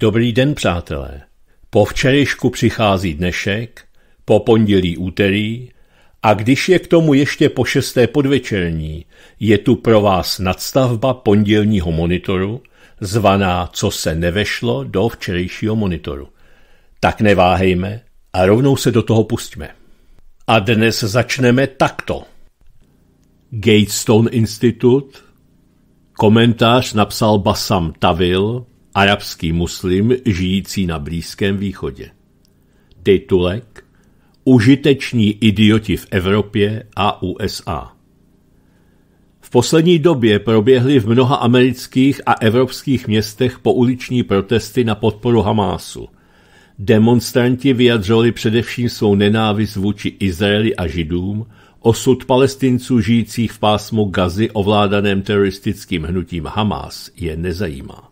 Dobrý den, přátelé. Po včerejšku přichází dnešek, po pondělí úterý a když je k tomu ještě po šesté podvečerní, je tu pro vás nadstavba pondělního monitoru, zvaná Co se nevešlo do včerejšího monitoru. Tak neváhejme a rovnou se do toho pustíme. A dnes začneme takto. Gatestone Institute Komentář napsal Basam Tavil arabský muslim žijící na Blízkém východě. Titulek Užiteční idioti v Evropě a USA. V poslední době proběhly v mnoha amerických a evropských městech pouliční protesty na podporu Hamásu. Demonstranti vyjadřovali především svou nenávist vůči Izraeli a Židům, osud palestinců žijících v pásmu Gazy ovládaném teroristickým hnutím Hamás je nezajímá.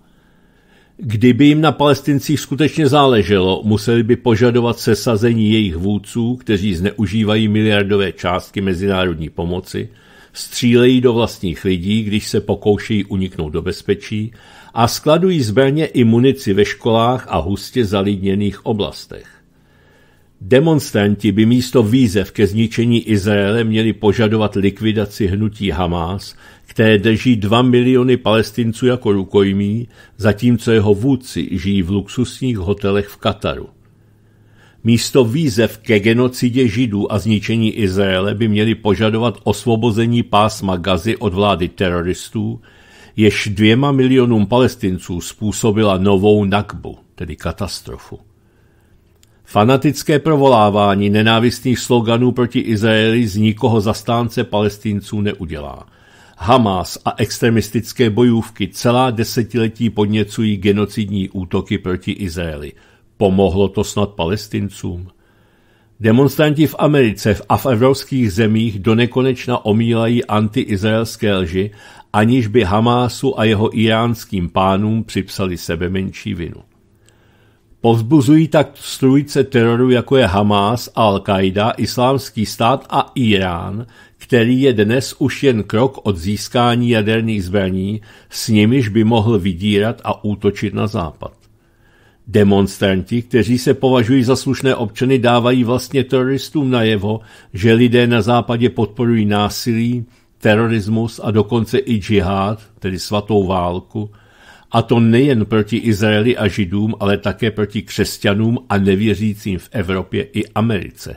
Kdyby jim na palestincích skutečně záleželo, museli by požadovat sesazení jejich vůdců, kteří zneužívají miliardové částky mezinárodní pomoci, střílejí do vlastních lidí, když se pokoušejí uniknout do bezpečí a skladují zbraně i munici ve školách a hustě zalidněných oblastech. Demonstranti by místo výzev ke zničení Izraele měli požadovat likvidaci hnutí Hamás, které drží 2 miliony palestinců jako rukojmí, zatímco jeho vůdci žijí v luxusních hotelech v Kataru. Místo výzev ke genocidě židů a zničení Izraele by měli požadovat osvobození pásma Gazy od vlády teroristů, jež dvěma milionům palestinců způsobila novou nakbu, tedy katastrofu. Fanatické provolávání nenávistných sloganů proti Izraeli z nikoho zastánce palestinců neudělá – Hamas a extremistické bojůvky celá desetiletí podněcují genocidní útoky proti Izraeli. Pomohlo to snad palestincům? Demonstranti v Americe a v evropských zemích donekonečna omílají antiizraelské lži, aniž by Hamásu a jeho iránským pánům připsali sebe menší vinu. Povzbuzují tak strůjce teroru jako je Hamás, Al-Qaida, Islámský stát a Irán, který je dnes už jen krok od získání jaderných zbraní, s nimiž by mohl vydírat a útočit na západ. Demonstranti, kteří se považují za slušné občany, dávají vlastně teroristům najevo, že lidé na západě podporují násilí, terorismus a dokonce i džihad, tedy svatou válku – a to nejen proti Izraeli a Židům, ale také proti křesťanům a nevěřícím v Evropě i Americe.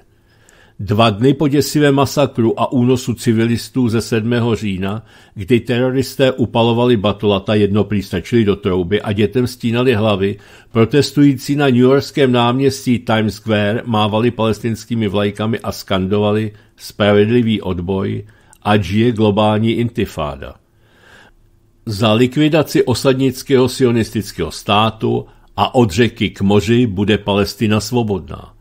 Dva dny po děsivém masakru a únosu civilistů ze 7. října, kdy teroristé upalovali batolata, jedno stačili do trouby a dětem stínali hlavy, protestující na Yorkském náměstí Times Square mávali palestinskými vlajkami a skandovali spravedlivý odboj a žije globální intifáda. Za likvidaci osadnického sionistického státu a od řeky k moři bude Palestina svobodná.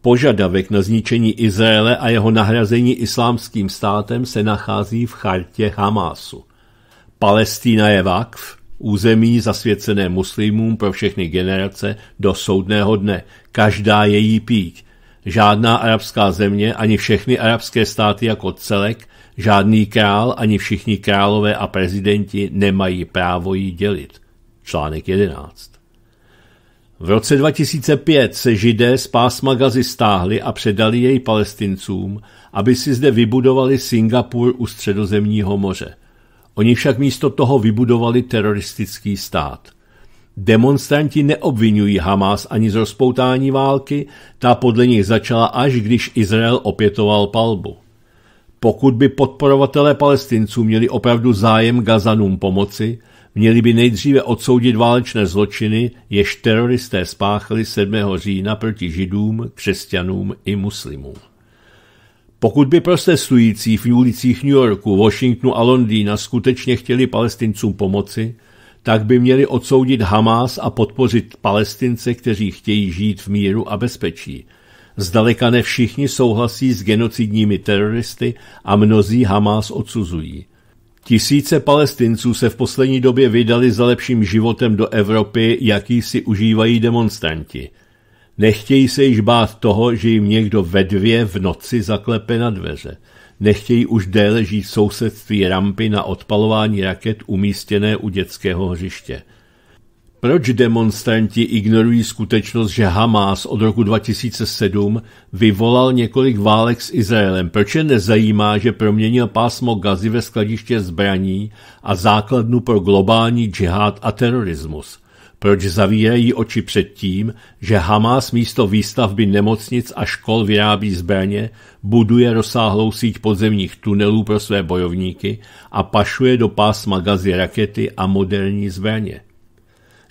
Požadavek na zničení Izraele a jeho nahrazení islámským státem se nachází v chartě Hamásu. Palestína je vakf, území zasvěcené muslimům pro všechny generace do soudného dne, každá její píť. Žádná arabská země ani všechny arabské státy jako celek Žádný král ani všichni králové a prezidenti nemají právo ji dělit. Článek 11. V roce 2005 se židé z pásma Gazy stáhli a předali jej palestincům, aby si zde vybudovali Singapur u středozemního moře. Oni však místo toho vybudovali teroristický stát. Demonstranti neobvinují Hamas ani z rozpoutání války, ta podle nich začala až když Izrael opětoval palbu. Pokud by podporovatelé palestinců měli opravdu zájem Gazanům pomoci, měli by nejdříve odsoudit válečné zločiny, jež teroristé spáchali 7. října proti židům, křesťanům i muslimům. Pokud by protestující v ulicích New Yorku, Washingtonu a Londýna skutečně chtěli palestincům pomoci, tak by měli odsoudit Hamás a podpořit palestince, kteří chtějí žít v míru a bezpečí – Zdaleka ne všichni souhlasí s genocidními teroristy a mnozí Hamás odsuzují. Tisíce palestinců se v poslední době vydali za lepším životem do Evropy, jaký si užívají demonstranti. Nechtějí se již bát toho, že jim někdo ve dvě v noci zaklepe na dveře. Nechtějí už déle žít sousedství rampy na odpalování raket umístěné u dětského hřiště. Proč demonstranti ignorují skutečnost, že Hamas od roku 2007 vyvolal několik válek s Izraelem? Proč je nezajímá, že proměnil pásmo gazy ve skladiště zbraní a základnu pro globální džihad a terorismus? Proč zavírají oči před tím, že Hamas místo výstavby nemocnic a škol vyrábí zbraně, buduje rozsáhlou síť podzemních tunelů pro své bojovníky a pašuje do pásma gazy rakety a moderní zbraně?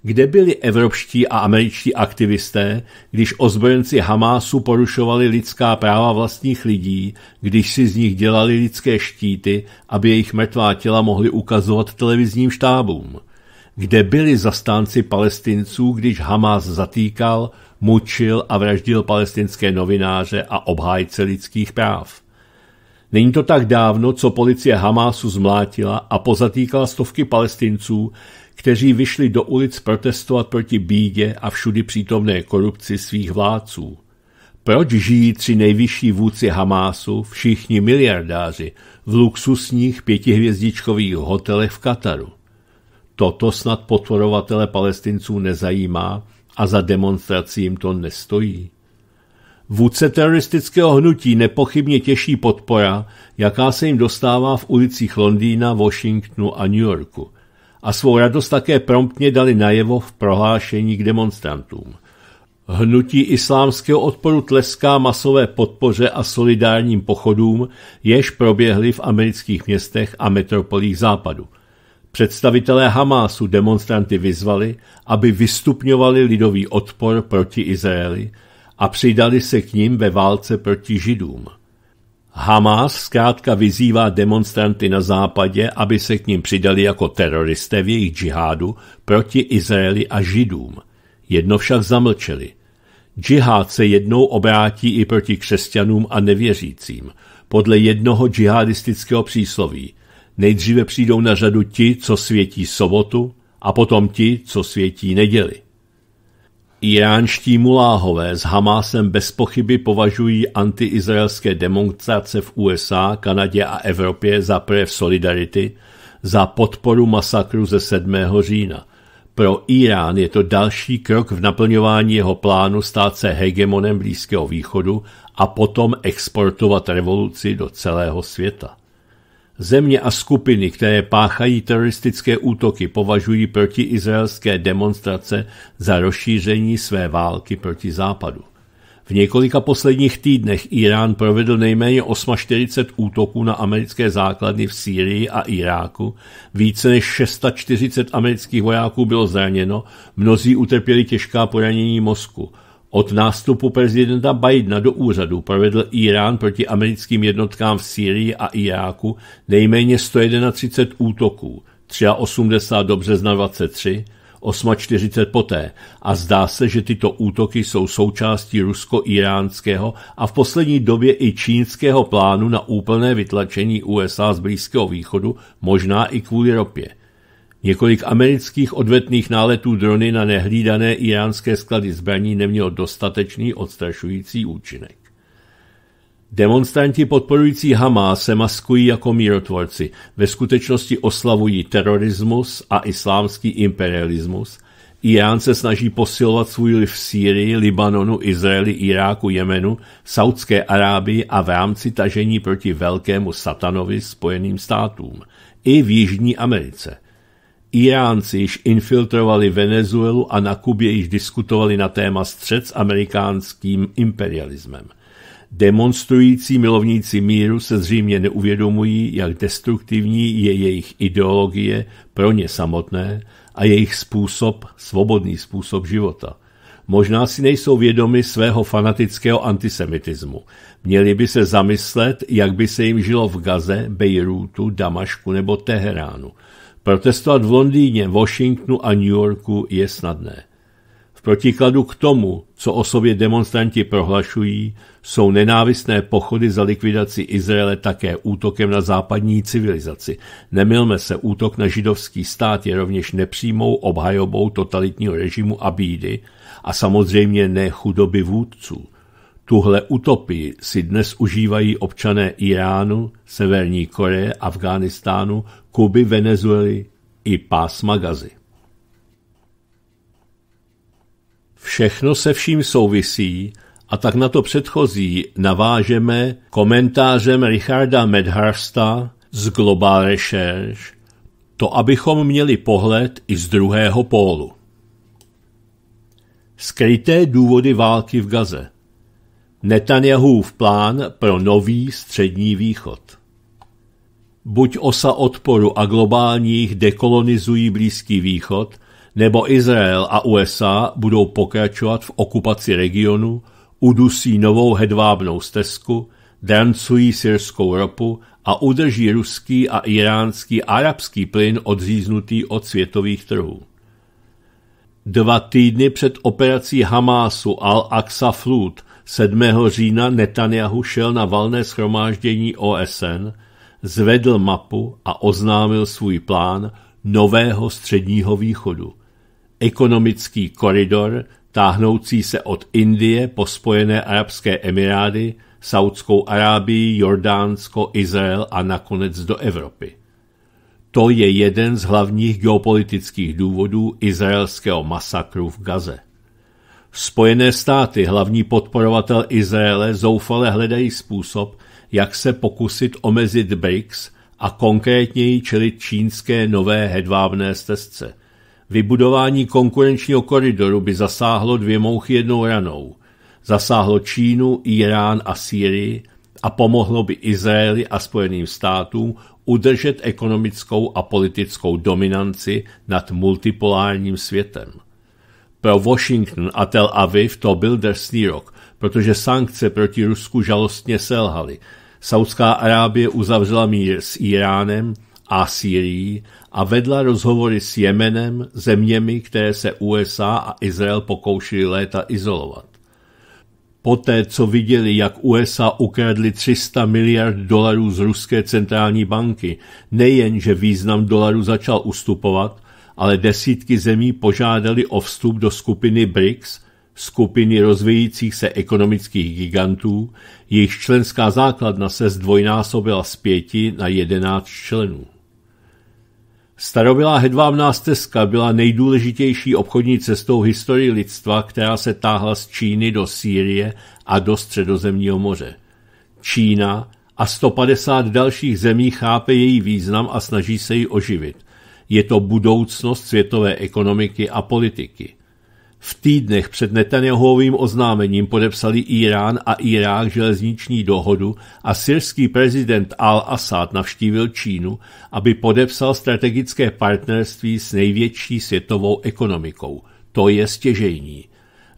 kde byli evropští a američtí aktivisté, když ozbrojenci Hamásu porušovali lidská práva vlastních lidí, když si z nich dělali lidské štíty, aby jejich mrtvá těla mohli ukazovat televizním štábům? Kde byli zastánci palestinců, když Hamás zatýkal, mučil a vraždil palestinské novináře a obhájce lidských práv? Není to tak dávno, co policie Hamásu zmlátila a pozatýkala stovky palestinců, kteří vyšli do ulic protestovat proti bídě a všudy přítomné korupci svých vládců. Proč žijí tři nejvyšší vůdci Hamásu, všichni miliardáři, v luxusních pětihvězdičkových hotelech v Kataru? Toto snad potvorovatele palestinců nezajímá a za demonstrací jim to nestojí. Vůdce teroristického hnutí nepochybně těší podpora, jaká se jim dostává v ulicích Londýna, Washingtonu a New Yorku – a svou radost také promptně dali najevo v prohlášení k demonstrantům. Hnutí islámského odporu tleská masové podpoře a solidárním pochodům, jež proběhly v amerických městech a metropolích západu. Představitelé Hamásu demonstranty vyzvali, aby vystupňovali lidový odpor proti Izraeli a přidali se k ním ve válce proti Židům. Hamas zkrátka vyzývá demonstranty na západě, aby se k ním přidali jako teroristé v jejich džihádu proti Izraeli a Židům. Jedno však zamlčeli. Džihád se jednou obrátí i proti křesťanům a nevěřícím, podle jednoho džihadistického přísloví. Nejdříve přijdou na řadu ti, co světí sobotu, a potom ti, co světí neděli. Iránští muláhové s Hamásem bez pochyby považují antiizraelské demonstrace v USA, Kanadě a Evropě za prv solidarity, za podporu masakru ze 7. října. Pro Irán je to další krok v naplňování jeho plánu stát se hegemonem Blízkého východu a potom exportovat revoluci do celého světa. Země a skupiny, které páchají teroristické útoky, považují protiizraelské demonstrace za rozšíření své války proti západu. V několika posledních týdnech Irán provedl nejméně 48 útoků na americké základny v Sýrii a Iráku, více než 640 amerických vojáků bylo zraněno, mnozí utrpěli těžká poranění mozku – od nástupu prezidenta Bidena do úřadu provedl Irán proti americkým jednotkám v Sýrii a Iráku nejméně 131 útoků, 83 do března 23, 8.40 poté a zdá se, že tyto útoky jsou součástí rusko-iránského a v poslední době i čínského plánu na úplné vytlačení USA z Blízkého východu, možná i kvůli ropě. Několik amerických odvetných náletů drony na nehlídané iránské sklady zbraní nemělo dostatečný odstrašující účinek. Demonstranti podporující Hamá se maskují jako mírotvorci, ve skutečnosti oslavují terorismus a islámský imperialismus. Irán se snaží posilovat svůj liv v Sýrii, Libanonu, Izraeli, Iráku, Jemenu, Saudské Arábii a v rámci tažení proti velkému satanovi Spojeným státům i v Jižní Americe – Iránci již infiltrovali Venezuelu a na Kubě již diskutovali na téma střed s amerikánským imperialismem. Demonstrující milovníci míru se zřejmě neuvědomují, jak destruktivní je jejich ideologie pro ně samotné a jejich způsob, svobodný způsob života. Možná si nejsou vědomi svého fanatického antisemitismu. Měli by se zamyslet, jak by se jim žilo v Gaze, Bejrútu, Damašku nebo Teheránu. Protestovat v Londýně, Washingtonu a New Yorku je snadné. V protikladu k tomu, co o sobě demonstranti prohlašují, jsou nenávistné pochody za likvidaci Izraele také útokem na západní civilizaci. Nemilme se, útok na židovský stát je rovněž nepřímou obhajobou totalitního režimu a bídy a samozřejmě ne chudoby vůdců. Tuhle utopii si dnes užívají občané Iránu, Severní Koreje, Afghánistánu, Kuby, Venezuely i pásma Gazy. Všechno se vším souvisí a tak na to předchozí navážeme komentářem Richarda Medharsta z Global Research, to abychom měli pohled i z druhého pólu. Skryté důvody války v Gaze. Netanyahův plán pro nový střední východ buď osa odporu a globálních dekolonizují Blízký východ, nebo Izrael a USA budou pokračovat v okupaci regionu, udusí novou hedvábnou stezku, drancují syrskou ropu a udrží ruský a iránský arabský plyn odříznutý od světových trhů. Dva týdny před operací Hamásu Al-Aqsa flut 7. října Netanyahu šel na valné schromáždění OSN – zvedl mapu a oznámil svůj plán nového středního východu. Ekonomický koridor táhnoucí se od Indie po Spojené arabské emirády, Saudskou Arábii, Jordánsko, Izrael a nakonec do Evropy. To je jeden z hlavních geopolitických důvodů izraelského masakru v Gaze. Spojené státy, hlavní podporovatel Izraele, zoufale hledají způsob, jak se pokusit omezit BRICS a konkrétněji čelit čínské nové hedvábné stezce. Vybudování konkurenčního koridoru by zasáhlo dvě mouchy jednou ranou. Zasáhlo Čínu, Irán a Sýrii a pomohlo by Izraeli a Spojeným státům udržet ekonomickou a politickou dominanci nad multipolárním světem. Pro Washington a Tel Aviv to byl drsný rok, protože sankce proti Rusku žalostně selhaly Saudská Arábie uzavřela mír s Iránem a Sýrií a vedla rozhovory s Jemenem, zeměmi, které se USA a Izrael pokoušeli léta izolovat. Poté, co viděli, jak USA ukradli 300 miliard dolarů z ruské centrální banky, nejen, že význam dolaru začal ustupovat, ale desítky zemí požádali o vstup do skupiny BRICS – skupiny rozvíjících se ekonomických gigantů, jejichž členská základna se zdvojnásobila z pěti na jedenáct členů. Starobilá hedvábná stezka byla nejdůležitější obchodní cestou historii lidstva, která se táhla z Číny do Sýrie a do Středozemního moře. Čína a 150 dalších zemí chápe její význam a snaží se ji oživit. Je to budoucnost světové ekonomiky a politiky. V týdnech před Netanyahuovým oznámením podepsali Irán a Irák železniční dohodu a syrský prezident al-Assad navštívil Čínu, aby podepsal strategické partnerství s největší světovou ekonomikou. To je stěžejní.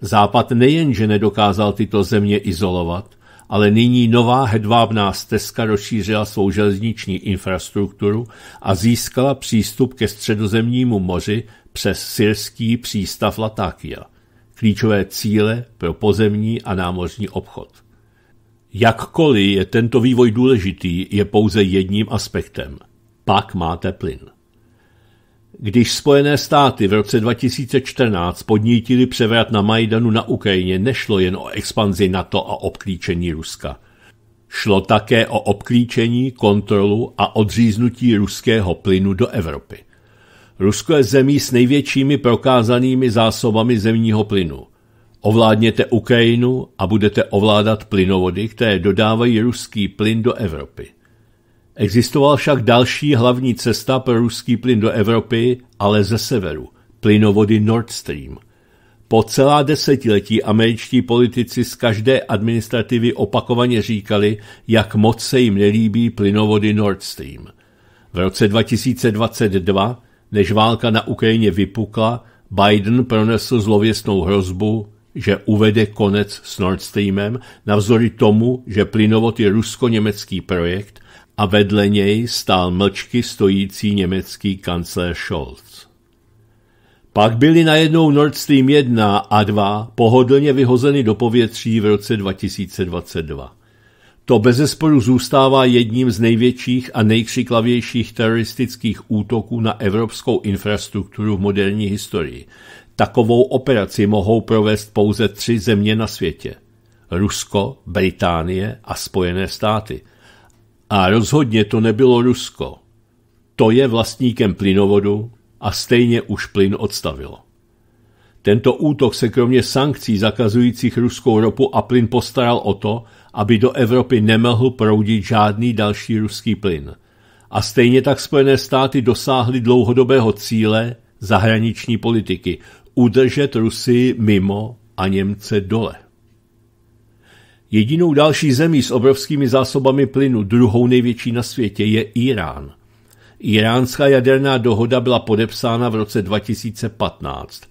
Západ nejenže nedokázal tyto země izolovat, ale nyní nová hedvábná stezka rozšířila svou železniční infrastrukturu a získala přístup ke středozemnímu moři přes syrský přístav Latakia, klíčové cíle pro pozemní a námořní obchod. Jakkoliv je tento vývoj důležitý, je pouze jedním aspektem. Pak máte plyn. Když Spojené státy v roce 2014 podnítili převrat na Majdanu na Ukrajině, nešlo jen o expanzi NATO a obklíčení Ruska. Šlo také o obklíčení, kontrolu a odříznutí ruského plynu do Evropy. Rusko je zemí s největšími prokázanými zásobami zemního plynu. Ovládněte Ukrajinu a budete ovládat plynovody, které dodávají ruský plyn do Evropy. Existoval však další hlavní cesta pro ruský plyn do Evropy, ale ze severu, plynovody Nord Stream. Po celá desetiletí američtí politici z každé administrativy opakovaně říkali, jak moc se jim nelíbí plynovody Nord Stream. V roce 2022, než válka na Ukrajině vypukla, Biden pronesl zlověstnou hrozbu, že uvede konec s Nord Streamem, navzory tomu, že plynovod je rusko-německý projekt – a vedle něj stál mlčky stojící německý kancler Scholz. Pak byly najednou Nord Stream 1 a 2 pohodlně vyhozeny do povětří v roce 2022. To bezesporu zůstává jedním z největších a nejkřiklavějších teroristických útoků na evropskou infrastrukturu v moderní historii. Takovou operaci mohou provést pouze tři země na světě. Rusko, Británie a Spojené státy – a rozhodně to nebylo Rusko. To je vlastníkem plynovodu a stejně už plyn odstavilo. Tento útok se kromě sankcí zakazujících ruskou ropu a plyn postaral o to, aby do Evropy nemohl proudit žádný další ruský plyn. A stejně tak Spojené státy dosáhly dlouhodobého cíle zahraniční politiky udržet Rusy mimo a Němce dole. Jedinou další zemí s obrovskými zásobami plynu, druhou největší na světě, je Irán. Iránská jaderná dohoda byla podepsána v roce 2015.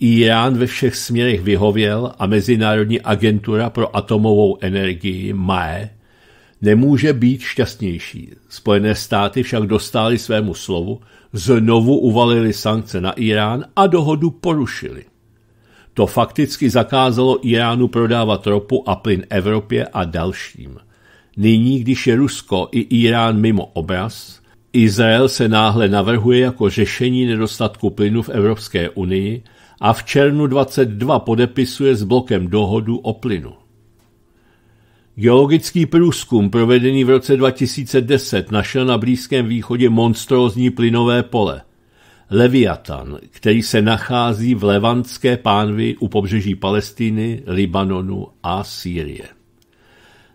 Irán ve všech směrech vyhověl a Mezinárodní agentura pro atomovou energii MAE nemůže být šťastnější. Spojené státy však dostály svému slovu, znovu uvalili sankce na Irán a dohodu porušili. To fakticky zakázalo Iránu prodávat ropu a plyn Evropě a dalším. Nyní, když je Rusko i Irán mimo obraz, Izrael se náhle navrhuje jako řešení nedostatku plynu v Evropské unii a v červnu 22 podepisuje s blokem dohodu o plynu. Geologický průzkum provedený v roce 2010 našel na Blízkém východě monstrózní plynové pole – Leviatan, který se nachází v levantské pánvi u pobřeží Palestiny, Libanonu a Sýrie.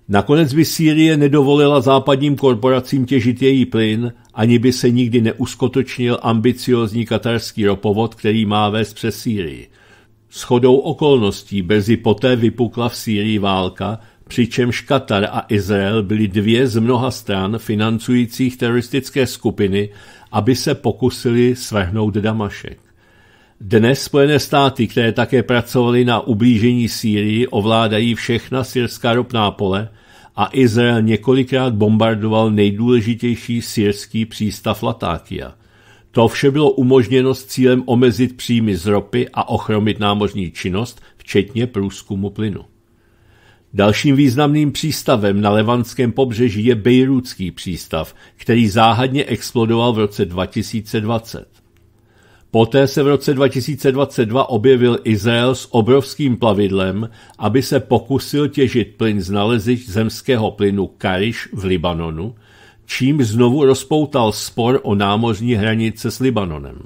Nakonec by Sýrie nedovolila západním korporacím těžit její plyn, ani by se nikdy neuskotočnil ambiciozní katarský ropovod, který má vést přes Sýrii. chodou okolností brzy poté vypukla v Sýrii válka, přičemž Katar a Izrael byly dvě z mnoha stran financujících teroristické skupiny, aby se pokusili svrhnout Damašek. Dnes Spojené státy, které také pracovaly na ublížení Sýrii, ovládají všechna syrská ropná pole a Izrael několikrát bombardoval nejdůležitější syrský přístav Latákia. To vše bylo umožněno s cílem omezit příjmy z ropy a ochromit námořní činnost, včetně průzkumu plynu. Dalším významným přístavem na levanském pobřeží je Bejrůdský přístav, který záhadně explodoval v roce 2020. Poté se v roce 2022 objevil Izrael s obrovským plavidlem, aby se pokusil těžit plyn z nalezišť zemského plynu Kariš v Libanonu, čím znovu rozpoutal spor o námořní hranice s Libanonem.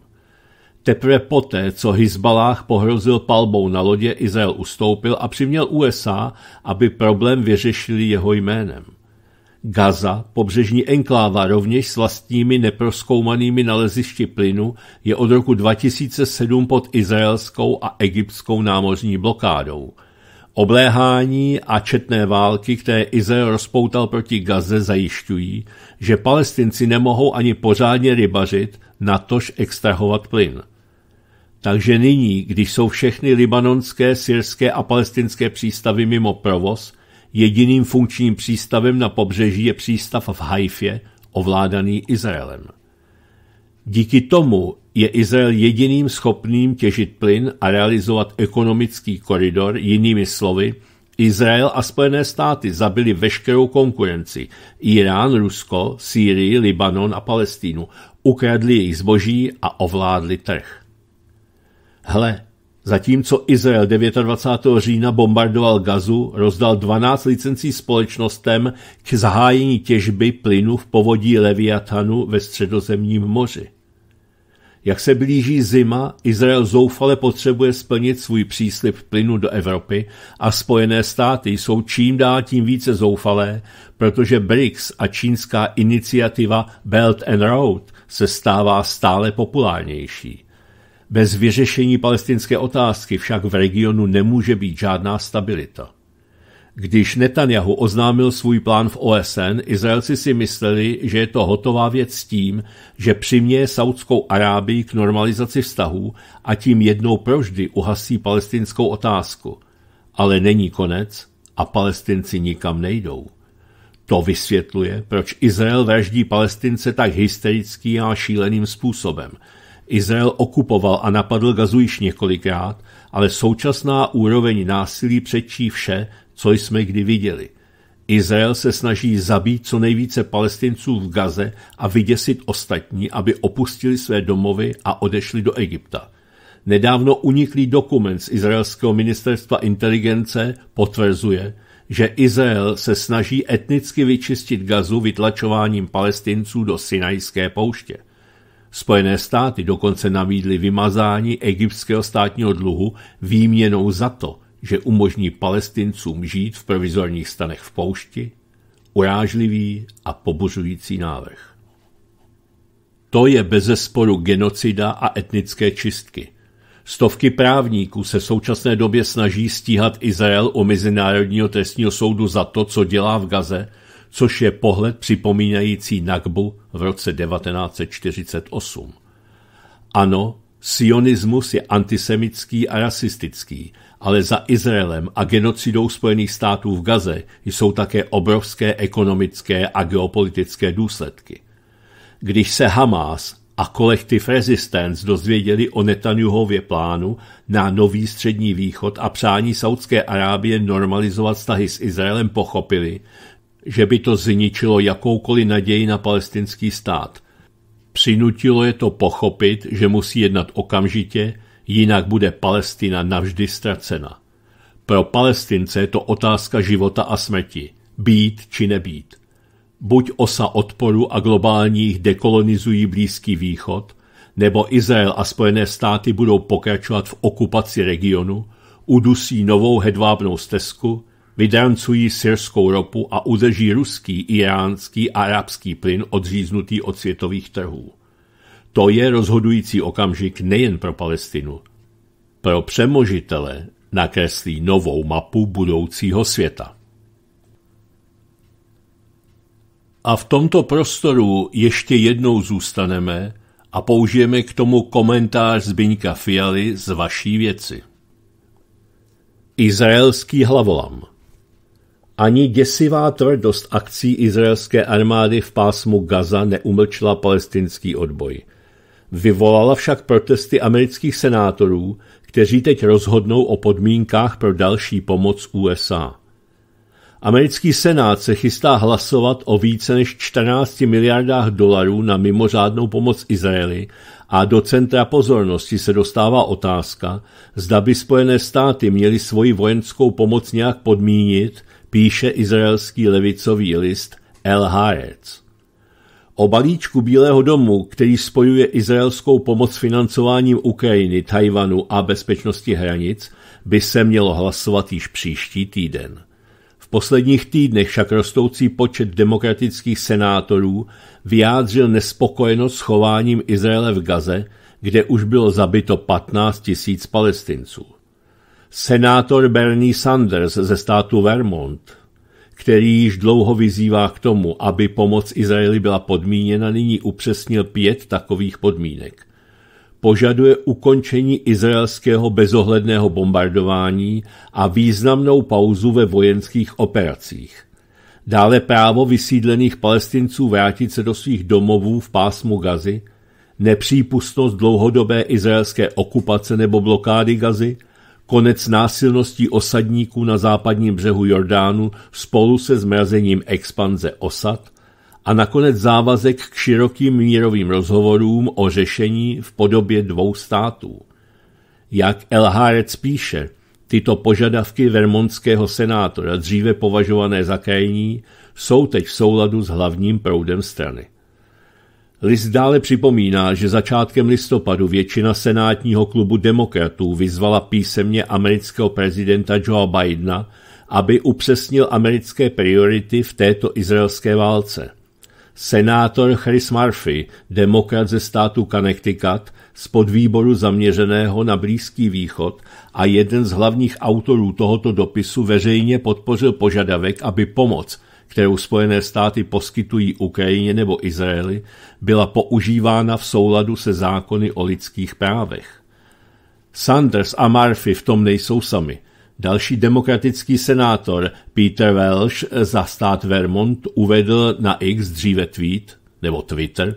Teprve poté, co Hizbalách pohrozil palbou na lodě, Izrael ustoupil a přiměl USA, aby problém vyřešili jeho jménem. Gaza, pobřežní enkláva rovněž s vlastními neproskoumanými nalezišti plynu, je od roku 2007 pod izraelskou a egyptskou námořní blokádou. Obléhání a četné války, které Izrael rozpoutal proti Gaze, zajišťují, že palestinci nemohou ani pořádně rybařit, natož extrahovat plyn. Takže nyní, když jsou všechny libanonské, syrské a palestinské přístavy mimo provoz, jediným funkčním přístavem na pobřeží je přístav v Haifě, ovládaný Izraelem. Díky tomu je Izrael jediným schopným těžit plyn a realizovat ekonomický koridor, jinými slovy, Izrael a Spojené státy zabili veškerou konkurenci. Irán, Rusko, Sýrii, Libanon a Palestínu. Ukradli jejich zboží a ovládli trh. Hle, zatímco Izrael 29. října bombardoval Gazu, rozdal 12 licencí společnostem k zahájení těžby plynu v povodí Leviatanu ve středozemním moři. Jak se blíží zima, Izrael zoufale potřebuje splnit svůj příslip plynu do Evropy a Spojené státy jsou čím dál tím více zoufalé, protože BRICS a čínská iniciativa Belt and Road se stává stále populárnější. Bez vyřešení palestinské otázky však v regionu nemůže být žádná stabilita. Když Netanyahu oznámil svůj plán v OSN, Izraelci si mysleli, že je to hotová věc s tím, že přiměje Saudskou Arábii k normalizaci vztahů a tím jednou proždy uhasí palestinskou otázku. Ale není konec a palestinci nikam nejdou. To vysvětluje, proč Izrael vraždí palestince tak hysterický a šíleným způsobem – Izrael okupoval a napadl Gazu již několikrát, ale současná úroveň násilí přečí vše, co jsme kdy viděli. Izrael se snaží zabít co nejvíce palestinců v Gaze a vyděsit ostatní, aby opustili své domovy a odešli do Egypta. Nedávno uniklý dokument z izraelského ministerstva inteligence potvrzuje, že Izrael se snaží etnicky vyčistit gazu vytlačováním palestinců do Sinajské pouště – Spojené státy dokonce nabídly vymazání egyptského státního dluhu výměnou za to, že umožní palestincům žít v provizorních stanech v poušti, urážlivý a pobuřující návrh. To je bezesporu genocida a etnické čistky. Stovky právníků se v současné době snaží stíhat Izrael u Mezinárodního trestního soudu za to, co dělá v Gaze, což je pohled připomínající Nakbu v roce 1948. Ano, sionismus je antisemický a rasistický, ale za Izraelem a genocidou Spojených států v Gaze jsou také obrovské ekonomické a geopolitické důsledky. Když se Hamás a kolektiv Resistance dozvěděli o Netanyahuově plánu na nový střední východ a přání Saudské Arábie normalizovat vztahy s Izraelem pochopili, že by to zničilo jakoukoliv naději na palestinský stát. Přinutilo je to pochopit, že musí jednat okamžitě, jinak bude Palestina navždy ztracena. Pro Palestince je to otázka života a smrti, být či nebýt. Buď osa odporu a globálních dekolonizují Blízký východ, nebo Izrael a Spojené státy budou pokračovat v okupaci regionu, udusí novou hedvábnou stezku, Vydancují syrskou ropu a udrží ruský, iránský a arabský plyn odříznutý od světových trhů. To je rozhodující okamžik nejen pro Palestinu. Pro přemožitele nakreslí novou mapu budoucího světa. A v tomto prostoru ještě jednou zůstaneme a použijeme k tomu komentář Zbyňka Fialy z vaší věci. Izraelský hlavolam ani děsivá tvrdost akcí izraelské armády v pásmu Gaza neumlčila palestinský odboj. Vyvolala však protesty amerických senátorů, kteří teď rozhodnou o podmínkách pro další pomoc USA. Americký senát se chystá hlasovat o více než 14 miliardách dolarů na mimořádnou pomoc Izraeli a do centra pozornosti se dostává otázka, zda by Spojené státy měly svoji vojenskou pomoc nějak podmínit píše izraelský levicový list El Haaretz. O balíčku Bílého domu, který spojuje izraelskou pomoc financováním Ukrajiny, Tajvanu a bezpečnosti hranic, by se mělo hlasovat již příští týden. V posledních týdnech však rostoucí počet demokratických senátorů vyjádřil nespokojenost s chováním Izraele v Gaze, kde už bylo zabito 15 000 palestinců senátor Bernie Sanders ze státu Vermont, který již dlouho vyzývá k tomu, aby pomoc Izraeli byla podmíněna, nyní upřesnil pět takových podmínek. Požaduje ukončení izraelského bezohledného bombardování a významnou pauzu ve vojenských operacích. Dále právo vysídlených palestinců vrátit se do svých domovů v pásmu Gazy, nepřípustnost dlouhodobé izraelské okupace nebo blokády Gazy – konec násilností osadníků na západním břehu Jordánu spolu se zmrazením expanze osad a nakonec závazek k širokým mírovým rozhovorům o řešení v podobě dvou států. Jak Elhárec píše, tyto požadavky vermonského senátora, dříve považované za krajní, jsou teď v souladu s hlavním proudem strany. List dále připomíná, že začátkem listopadu většina senátního klubu demokratů vyzvala písemně amerického prezidenta Joea Bidena, aby upřesnil americké priority v této izraelské válce. Senátor Chris Murphy, demokrat ze státu Connecticut, z podvýboru zaměřeného na Blízký východ a jeden z hlavních autorů tohoto dopisu veřejně podpořil požadavek, aby pomoc – kterou Spojené státy poskytují Ukrajině nebo Izraeli, byla používána v souladu se zákony o lidských právech. Sanders a Murphy v tom nejsou sami. Další demokratický senátor Peter Welsh za stát Vermont uvedl na X dříve tweet, nebo Twitter,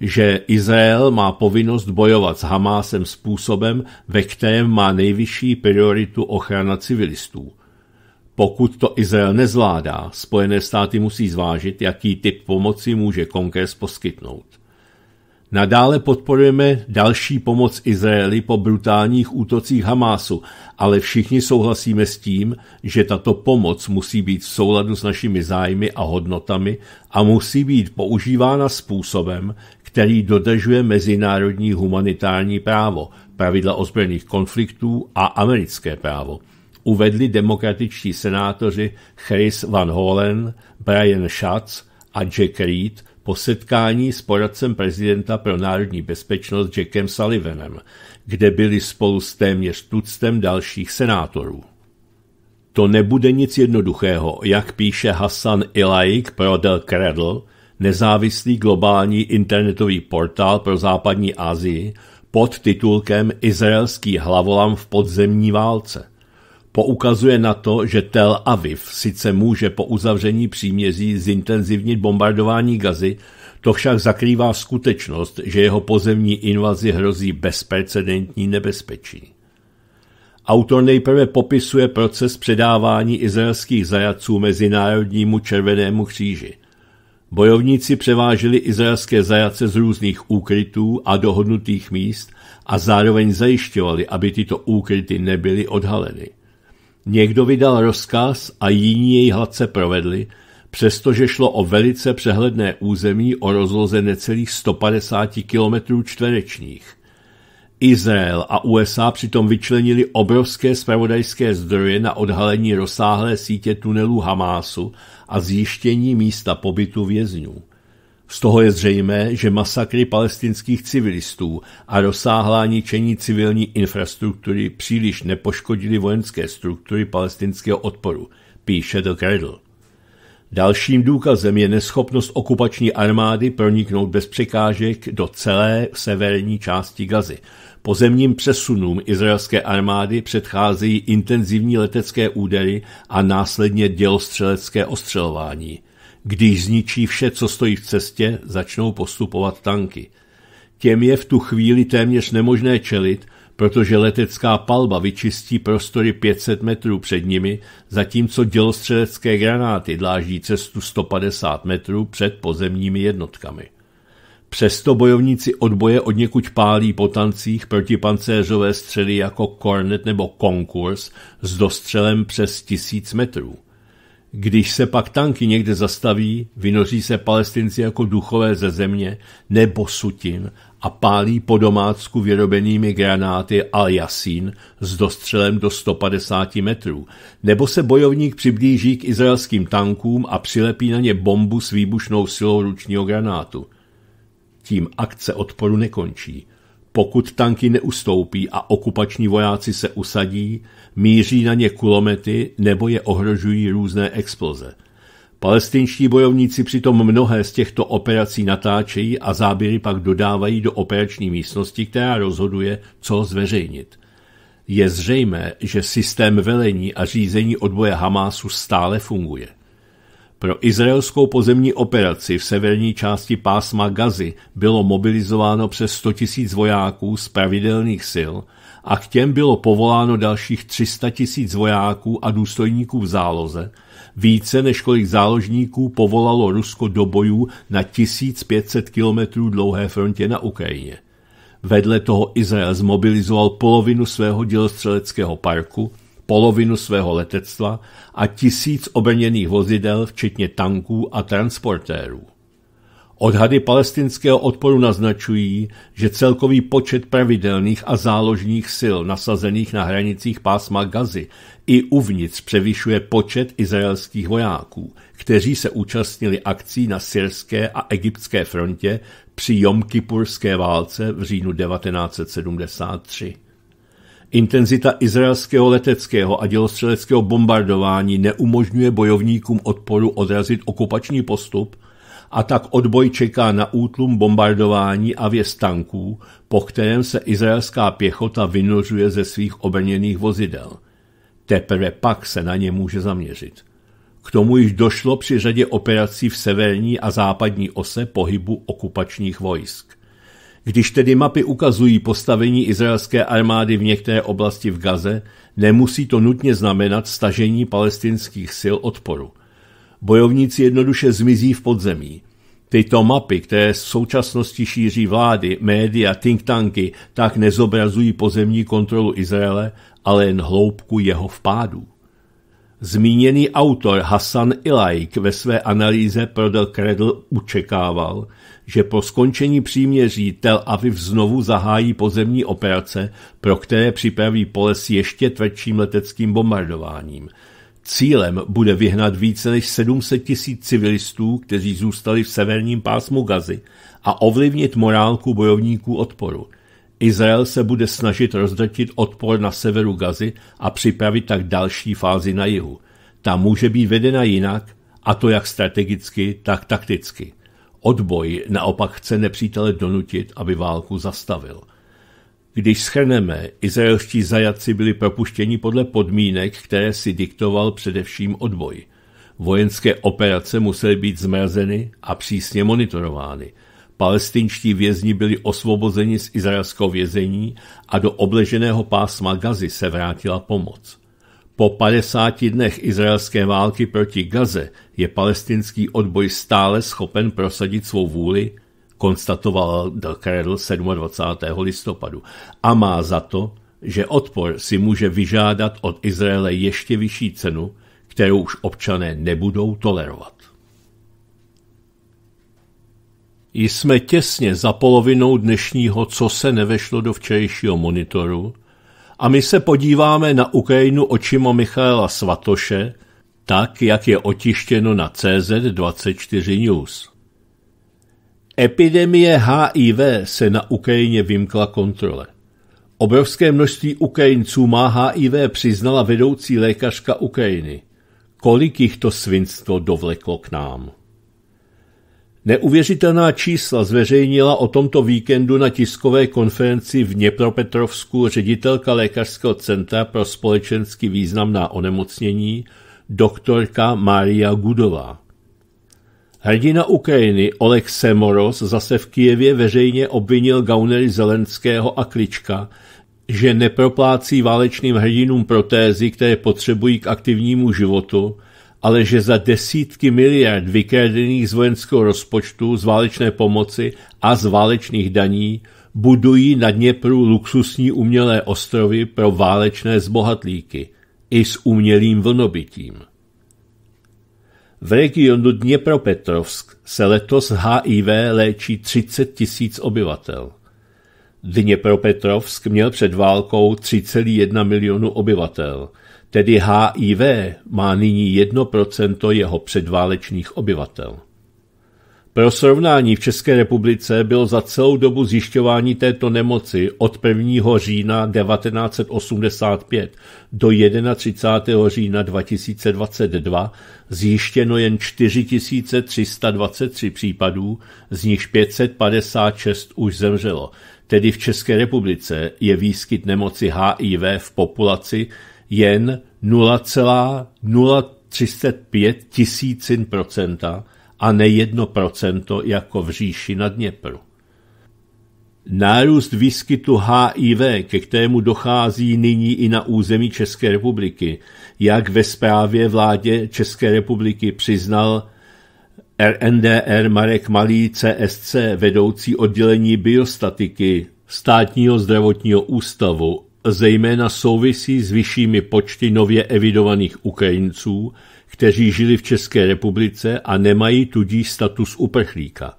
že Izrael má povinnost bojovat s Hamásem způsobem, ve kterém má nejvyšší prioritu ochrana civilistů – pokud to Izrael nezvládá, Spojené státy musí zvážit, jaký typ pomoci může Kongres poskytnout. Nadále podporujeme další pomoc Izraeli po brutálních útocích Hamásu, ale všichni souhlasíme s tím, že tato pomoc musí být v souladu s našimi zájmy a hodnotami a musí být používána způsobem, který dodržuje mezinárodní humanitární právo, pravidla ozbrojených konfliktů a americké právo uvedli demokratičtí senátoři Chris Van Hollen, Brian Schatz a Jack Reed po setkání s poradcem prezidenta pro národní bezpečnost Jackem Sullivanem, kde byli spolu s téměř tuctem dalších senátorů. To nebude nic jednoduchého, jak píše Hassan Ilaik pro Del Cradle, nezávislý globální internetový portál pro západní Asii pod titulkem Izraelský hlavolam v podzemní válce – poukazuje na to, že Tel Aviv sice může po uzavření příměří zintenzivnit bombardování gazy, to však zakrývá skutečnost, že jeho pozemní invazi hrozí bezprecedentní nebezpečí. Autor nejprve popisuje proces předávání izraelských zajaců Mezinárodnímu červenému kříži. Bojovníci převáželi izraelské zajace z různých úkrytů a dohodnutých míst a zároveň zajišťovali, aby tyto úkryty nebyly odhaleny. Někdo vydal rozkaz a jiní jej hladce provedli, přestože šlo o velice přehledné území o rozloze necelých 150 km čtverečních. Izrael a USA přitom vyčlenili obrovské spravodajské zdroje na odhalení rozsáhlé sítě tunelů Hamásu a zjištění místa pobytu vězňů. Z toho je zřejmé, že masakry palestinských civilistů a rozsáhlá ničení civilní infrastruktury příliš nepoškodily vojenské struktury palestinského odporu, píše The Cradle. Dalším důkazem je neschopnost okupační armády proniknout bez překážek do celé severní části Gazy. Pozemním přesunům izraelské armády předcházejí intenzivní letecké údery a následně dělostřelecké ostřelování – když zničí vše, co stojí v cestě, začnou postupovat tanky. Těm je v tu chvíli téměř nemožné čelit, protože letecká palba vyčistí prostory 500 metrů před nimi, zatímco dělostřelecké granáty dláží cestu 150 metrů před pozemními jednotkami. Přesto bojovníci odboje od někuď pálí po tancích protipancéřové střely jako Cornet nebo Konkurs s dostřelem přes tisíc metrů. Když se pak tanky někde zastaví, vynoří se palestinci jako duchové ze země nebo sutin a pálí po domácku vyrobenými granáty Al-Jasin s dostřelem do 150 metrů, nebo se bojovník přiblíží k izraelským tankům a přilepí na ně bombu s výbušnou silou ručního granátu. Tím akce odporu nekončí. Pokud tanky neustoupí a okupační vojáci se usadí, míří na ně kulomety nebo je ohrožují různé exploze. Palestinští bojovníci přitom mnohé z těchto operací natáčejí a záběry pak dodávají do operační místnosti, která rozhoduje, co zveřejnit. Je zřejmé, že systém velení a řízení odboje Hamásu stále funguje. Pro izraelskou pozemní operaci v severní části pásma Gazy bylo mobilizováno přes 100 000 vojáků z pravidelných sil a k těm bylo povoláno dalších 300 000 vojáků a důstojníků v záloze, více než kolik záložníků povolalo Rusko do bojů na 1500 kilometrů dlouhé frontě na Ukrajině. Vedle toho Izrael zmobilizoval polovinu svého dělostřeleckého parku – polovinu svého letectva a tisíc obrněných vozidel, včetně tanků a transportérů. Odhady palestinského odporu naznačují, že celkový počet pravidelných a záložních sil nasazených na hranicích pásma Gazy i uvnitř převyšuje počet izraelských vojáků, kteří se účastnili akcí na syrské a egyptské frontě při Jomkypurské válce v říjnu 1973. Intenzita izraelského leteckého a dělostřeleckého bombardování neumožňuje bojovníkům odporu odrazit okupační postup a tak odboj čeká na útlum bombardování a věz tanků, po kterém se izraelská pěchota vynořuje ze svých obrněných vozidel. Teprve pak se na ně může zaměřit. K tomu již došlo při řadě operací v severní a západní ose pohybu okupačních vojsk. Když tedy mapy ukazují postavení izraelské armády v některé oblasti v Gaze, nemusí to nutně znamenat stažení palestinských sil odporu. Bojovníci jednoduše zmizí v podzemí. Tyto mapy, které v současnosti šíří vlády, média, think tanky, tak nezobrazují pozemní kontrolu Izraele, ale jen hloubku jeho vpádů. Zmíněný autor Hassan Ilaik ve své analýze pro The Kredl učekával, že po skončení příměří Tel Aviv znovu zahájí pozemní operace, pro které připraví s ještě tvrdším leteckým bombardováním. Cílem bude vyhnat více než 700 tisíc civilistů, kteří zůstali v severním pásmu Gazy, a ovlivnit morálku bojovníků odporu. Izrael se bude snažit rozdrtit odpor na severu Gazy a připravit tak další fázi na jihu. Ta může být vedena jinak, a to jak strategicky, tak takticky. Odboj naopak chce nepřítele donutit, aby válku zastavil. Když schrneme, izraelští zajatci byli propuštěni podle podmínek, které si diktoval především odboj. Vojenské operace musely být zmrazeny a přísně monitorovány. Palestinští vězni byli osvobozeni z izraelského vězení a do obleženého pásma Gazy se vrátila pomoc. Po 50 dnech izraelské války proti Gaze je palestinský odboj stále schopen prosadit svou vůli, konstatoval Del Kredl 27. listopadu a má za to, že odpor si může vyžádat od Izraele ještě vyšší cenu, kterou už občané nebudou tolerovat. Jsme těsně za polovinou dnešního, co se nevešlo do včerejšího monitoru, a my se podíváme na Ukrajinu očima Michaela Svatoše, tak jak je otištěno na CZ24 News. Epidemie HIV se na Ukrajině vymkla kontrole. Obrovské množství Ukrajinců má HIV přiznala vedoucí lékařka Ukrajiny. Kolik jich to svinstvo dovleklo k nám? Neuvěřitelná čísla zveřejnila o tomto víkendu na tiskové konferenci v Dněpropetrovsku ředitelka Lékařského centra pro společensky významná onemocnění doktorka Maria Gudová. Hrdina Ukrajiny Oleg Semoros zase v Kijevě veřejně obvinil gaunery Zelenského a Klička, že neproplácí válečným hrdinům protézy, které potřebují k aktivnímu životu, ale že za desítky miliard vykradených z vojenského rozpočtu, z válečné pomoci a z válečných daní budují na Dněpru luxusní umělé ostrovy pro válečné zbohatlíky i s umělým vlnobytím. V regionu Dněpropetrovsk se letos HIV léčí 30 tisíc obyvatel. Dněpropetrovsk měl před válkou 3,1 milionu obyvatel – tedy HIV, má nyní 1% jeho předválečných obyvatel. Pro srovnání v České republice bylo za celou dobu zjišťování této nemoci od 1. října 1985 do 31. října 2022 zjištěno jen 4323 případů, z nichž 556 už zemřelo. Tedy v České republice je výskyt nemoci HIV v populaci jen 0,035 tisícin procenta a ne 1% jako v říši na Dněpru. Nárůst výskytu HIV, ke kterému dochází nyní i na území České republiky, jak ve zprávě vládě České republiky přiznal RNDR Marek Malý CSC, vedoucí oddělení biostatiky státního zdravotního ústavu zejména souvisí s vyššími počty nově evidovaných Ukrajinců, kteří žili v České republice a nemají tudíž status uprchlíka.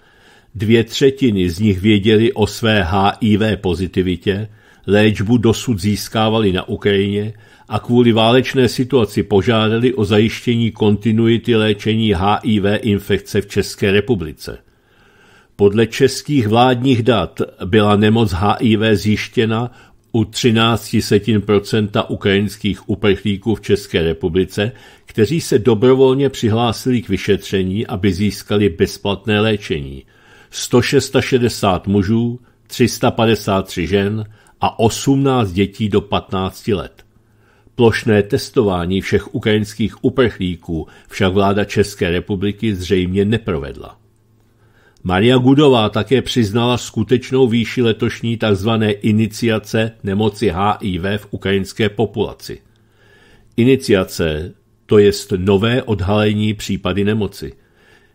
Dvě třetiny z nich věděli o své HIV pozitivitě, léčbu dosud získávali na Ukrajině a kvůli válečné situaci požádali o zajištění kontinuity léčení HIV infekce v České republice. Podle českých vládních dat byla nemoc HIV zjištěna u 13% setin procenta ukrajinských uprchlíků v České republice, kteří se dobrovolně přihlásili k vyšetření, aby získali bezplatné léčení. 166 mužů, 353 žen a 18 dětí do 15 let. Plošné testování všech ukrajinských uprchlíků však vláda České republiky zřejmě neprovedla. Maria Gudová také přiznala skutečnou výši letošní tzv. iniciace nemoci HIV v ukrajinské populaci. Iniciace, to jest nové odhalení případy nemoci,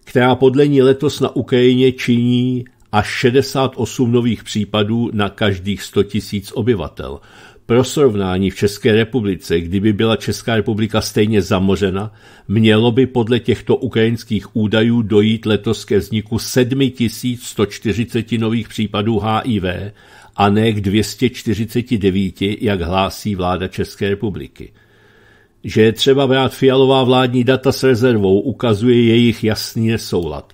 která podle ní letos na Ukrajině činí až 68 nových případů na každých 100 000 obyvatel – pro srovnání v České republice, kdyby byla Česká republika stejně zamořena, mělo by podle těchto ukrajinských údajů dojít letos ke vzniku 7140 nových případů HIV a ne k 249, jak hlásí vláda České republiky. Že je třeba brát fialová vládní data s rezervou, ukazuje jejich jasný nesoulad.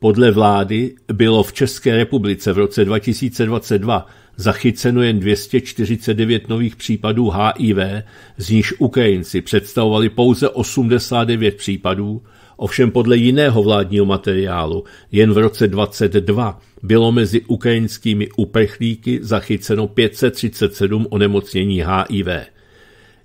Podle vlády bylo v České republice v roce 2022 zachyceno jen 249 nových případů HIV, z níž Ukrajinci představovali pouze 89 případů, ovšem podle jiného vládního materiálu jen v roce 22 bylo mezi ukrajinskými uprchlíky zachyceno 537 onemocnění HIV.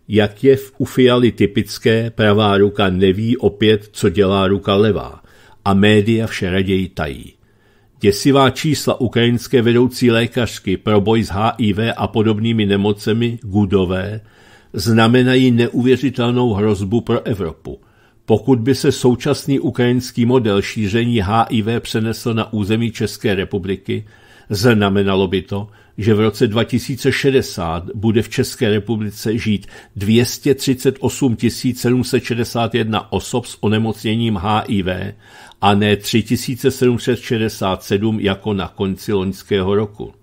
Jak je v Ufiali typické, pravá ruka neví opět, co dělá ruka levá a média vše raději tají. Děsivá čísla ukrajinské vedoucí lékařky pro boj s HIV a podobnými nemocemi Gudové znamenají neuvěřitelnou hrozbu pro Evropu. Pokud by se současný ukrajinský model šíření HIV přenesl na území České republiky, znamenalo by to, že v roce 2060 bude v České republice žít 238 761 osob s onemocněním HIV a ne 3767 jako na konci loňského roku.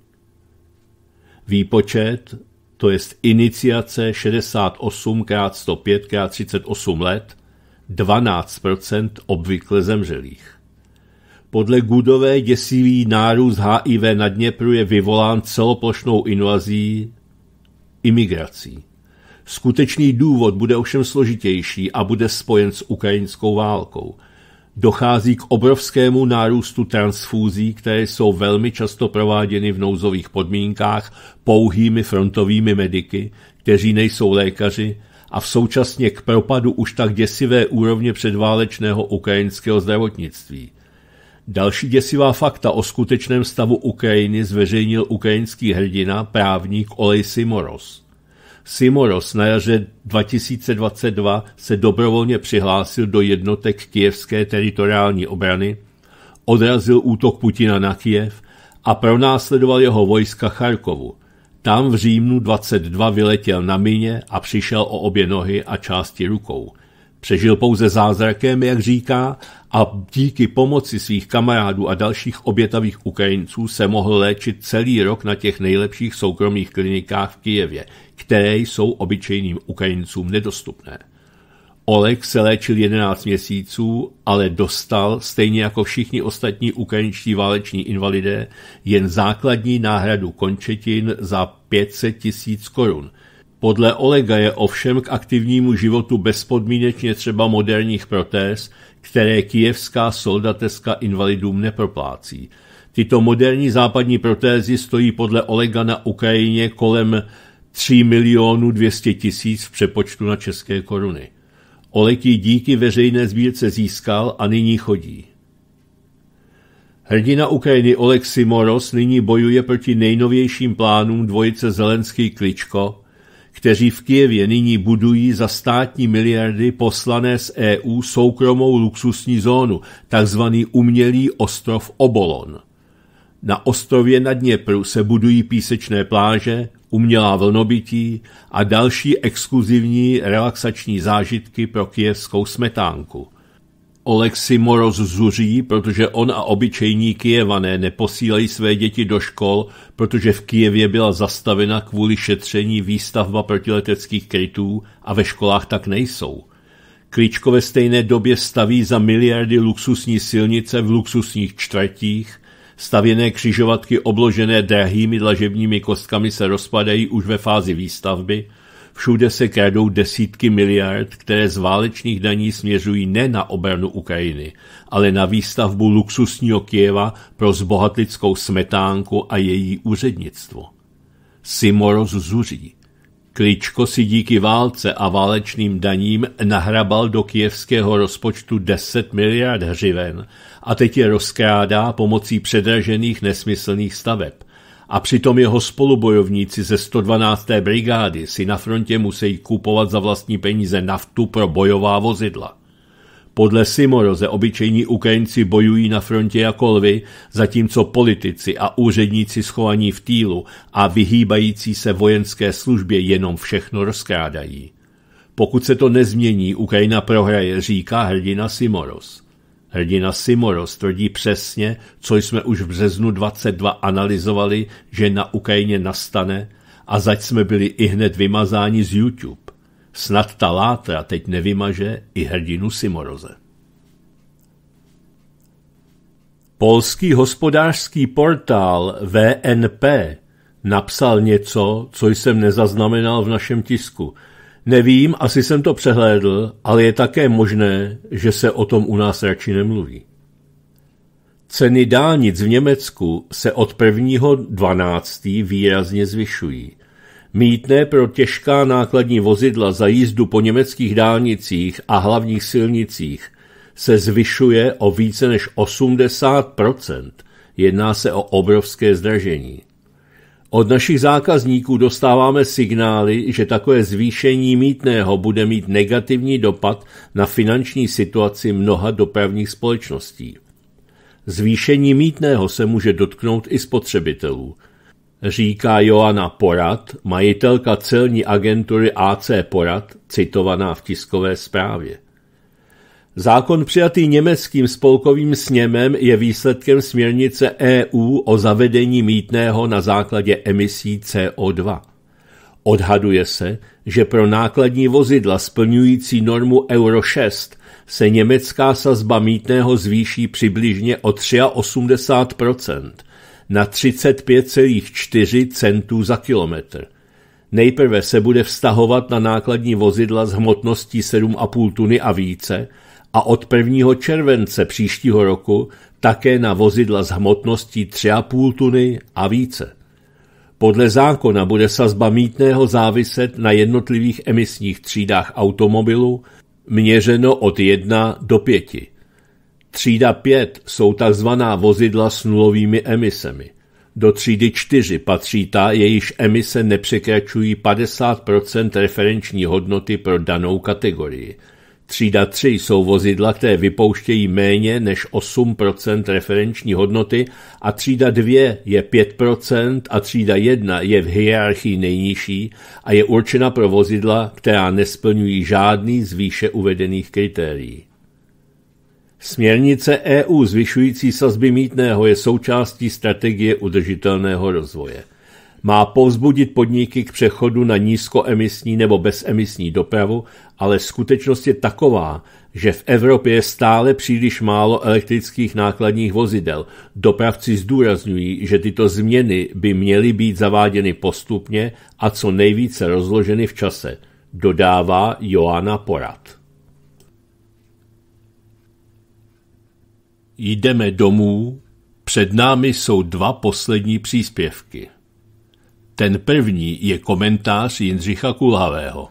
Výpočet, to jest iniciace 68 x 105 x 38 let, 12 obvykle zemřelých. Podle Gudové děsivý nárůst HIV na Dněpru je vyvolán celoplošnou invazí imigrací. Skutečný důvod bude ovšem složitější a bude spojen s ukrajinskou válkou. Dochází k obrovskému nárůstu transfúzí, které jsou velmi často prováděny v nouzových podmínkách pouhými frontovými mediky, kteří nejsou lékaři, a v současně k propadu už tak děsivé úrovně předválečného ukrajinského zdravotnictví – Další děsivá fakta o skutečném stavu Ukrajiny zveřejnil ukrajinský hrdina, právník Olej Simoros. Simoros na jaře 2022 se dobrovolně přihlásil do jednotek kijevské teritoriální obrany, odrazil útok Putina na Kijev a pronásledoval jeho vojska Charkovu. Tam v říjnu 22 vyletěl na mině a přišel o obě nohy a části rukou – Přežil pouze zázrakem, jak říká, a díky pomoci svých kamarádů a dalších obětavých Ukrajinců se mohl léčit celý rok na těch nejlepších soukromých klinikách v Kijevě, které jsou obyčejným Ukrajincům nedostupné. Oleg se léčil 11 měsíců, ale dostal, stejně jako všichni ostatní ukrajinští váleční invalidé, jen základní náhradu končetin za 500 tisíc korun – podle Olega je ovšem k aktivnímu životu bezpodmínečně třeba moderních protéz, které kijevská soldateska invalidům neproplácí. Tyto moderní západní protézy stojí podle Olega na Ukrajině kolem 3 milionů 200 tisíc v přepočtu na české koruny. Olek ji díky veřejné sbírce získal a nyní chodí. Hrdina Ukrajiny Oleg Simoros nyní bojuje proti nejnovějším plánům dvojice Zelenský Kličko, kteří v Kijevě nyní budují za státní miliardy poslané z EU soukromou luxusní zónu, takzvaný umělý ostrov Obolon. Na ostrově na Dněpru se budují písečné pláže, umělá vlnobytí a další exkluzivní relaxační zážitky pro kijevskou smetánku – Moroz zuří, protože on a obyčejní Kijevané neposílají své děti do škol, protože v Kijevě byla zastavena kvůli šetření výstavba protileteckých krytů a ve školách tak nejsou. Kličko ve stejné době staví za miliardy luxusní silnice v luxusních čtvrtích, stavěné křižovatky obložené drahými dlažebními kostkami se rozpadají už ve fázi výstavby – Všude se kradou desítky miliard, které z válečných daní směřují ne na obranu Ukrajiny, ale na výstavbu luxusního Kieva pro zbohatlickou smetánku a její úřednictvo. Simoroz zuří. Kličko si díky válce a válečným daním nahrabal do kijevského rozpočtu 10 miliard hřiven a teď je rozkrádá pomocí předražených nesmyslných staveb – a přitom jeho spolubojovníci ze 112. brigády si na frontě musí kupovat za vlastní peníze naftu pro bojová vozidla. Podle Simoroze obyčejní Ukrajinci bojují na frontě jako lvy, zatímco politici a úředníci schovaní v týlu a vyhýbající se vojenské službě jenom všechno rozkrádají. Pokud se to nezmění, Ukrajina prohraje, říká hrdina Simoros. Hrdina Simoros tvrdí přesně, co jsme už v březnu 22 analyzovali, že na Ukrajině nastane a zač jsme byli i hned vymazáni z YouTube. Snad ta látra teď nevymaže i hrdinu Simoroze. Polský hospodářský portál VNP napsal něco, co jsem nezaznamenal v našem tisku – Nevím, asi jsem to přehlédl, ale je také možné, že se o tom u nás radši nemluví. Ceny dálnic v Německu se od 1.12. výrazně zvyšují. Mítné pro těžká nákladní vozidla za jízdu po německých dálnicích a hlavních silnicích se zvyšuje o více než 80 Jedná se o obrovské zdražení. Od našich zákazníků dostáváme signály, že takové zvýšení mítného bude mít negativní dopad na finanční situaci mnoha dopravních společností. Zvýšení mítného se může dotknout i spotřebitelů, říká Joana Porad, majitelka celní agentury AC Porad, citovaná v tiskové zprávě. Zákon přijatý německým spolkovým sněmem je výsledkem směrnice EU o zavedení mítného na základě emisí CO2. Odhaduje se, že pro nákladní vozidla splňující normu Euro 6 se německá sazba mítného zvýší přibližně o 83% na 35,4 centů za kilometr. Nejprve se bude vztahovat na nákladní vozidla s hmotností 7,5 tuny a více – a od 1. července příštího roku také na vozidla s hmotností 3,5 tuny a více. Podle zákona bude sazba mítného záviset na jednotlivých emisních třídách automobilu měřeno od 1 do 5. Třída 5 jsou tzv. vozidla s nulovými emisemi. Do třídy 4 patří ta, jejíž emise nepřekračují 50 referenční hodnoty pro danou kategorii – Třída 3 jsou vozidla, které vypouštějí méně než 8 referenční hodnoty a třída 2 je 5 a třída 1 je v hierarchii nejnižší a je určena pro vozidla, která nesplňují žádný z výše uvedených kritérií. Směrnice EU zvyšující sazby mítného je součástí strategie udržitelného rozvoje. Má povzbudit podniky k přechodu na nízkoemisní nebo bezemisní dopravu, ale skutečnost je taková, že v Evropě je stále příliš málo elektrických nákladních vozidel. Dopravci zdůrazňují, že tyto změny by měly být zaváděny postupně a co nejvíce rozloženy v čase, dodává Joana Porad. Jdeme domů, před námi jsou dva poslední příspěvky. Ten první je komentář Jindřicha Kulhavého.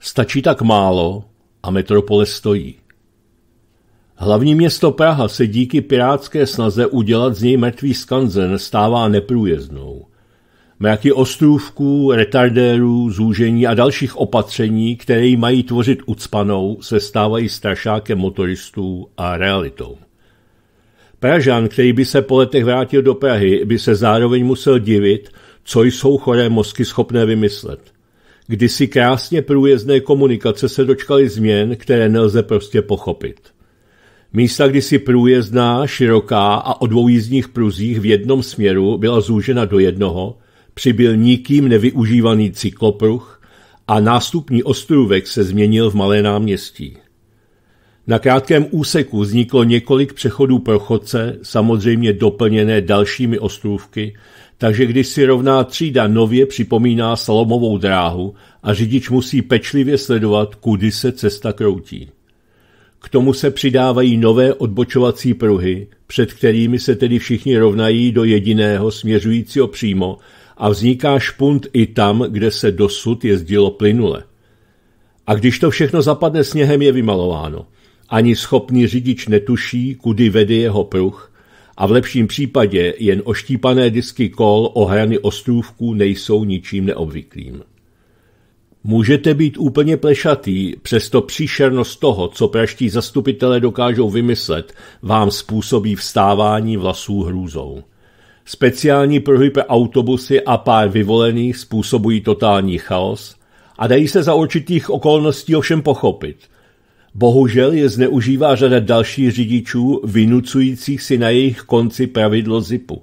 Stačí tak málo a metropole stojí. Hlavní město Praha se díky pirátské snaze udělat z něj mrtvý skanzen stává neprůjezdnou. Mraky ostrůvků, retardérů, zúžení a dalších opatření, které mají tvořit ucpanou, se stávají strašákem motoristů a realitou. Pražan, který by se po letech vrátil do Prahy, by se zároveň musel divit, co jsou choré mozky schopné vymyslet. Kdysi krásně průjezdné komunikace se dočkaly změn, které nelze prostě pochopit. Místa kdysi průjezdná, široká a o dvou jízdních pruzích v jednom směru byla zúžena do jednoho, přibyl nikým nevyužívaný cyklopruh a nástupní ostrůvek se změnil v malé náměstí. Na krátkém úseku vzniklo několik přechodů pro chodce, samozřejmě doplněné dalšími ostrůvky, takže když si rovná třída nově připomíná salomovou dráhu a řidič musí pečlivě sledovat, kudy se cesta kroutí. K tomu se přidávají nové odbočovací pruhy, před kterými se tedy všichni rovnají do jediného směřujícího přímo a vzniká špunt i tam, kde se dosud jezdilo plynule. A když to všechno zapadne sněhem, je vymalováno – ani schopný řidič netuší, kudy vede jeho pruh a v lepším případě jen oštípané disky kol o hrany ostrůvků nejsou ničím neobvyklým. Můžete být úplně plešatý, přesto příšernost toho, co praští zastupitelé dokážou vymyslet, vám způsobí vstávání vlasů hrůzou. Speciální pruhy pro autobusy a pár vyvolených způsobují totální chaos a dají se za určitých okolností ovšem pochopit – Bohužel je zneužívá řada dalších řidičů, vynucujících si na jejich konci pravidlo zipu.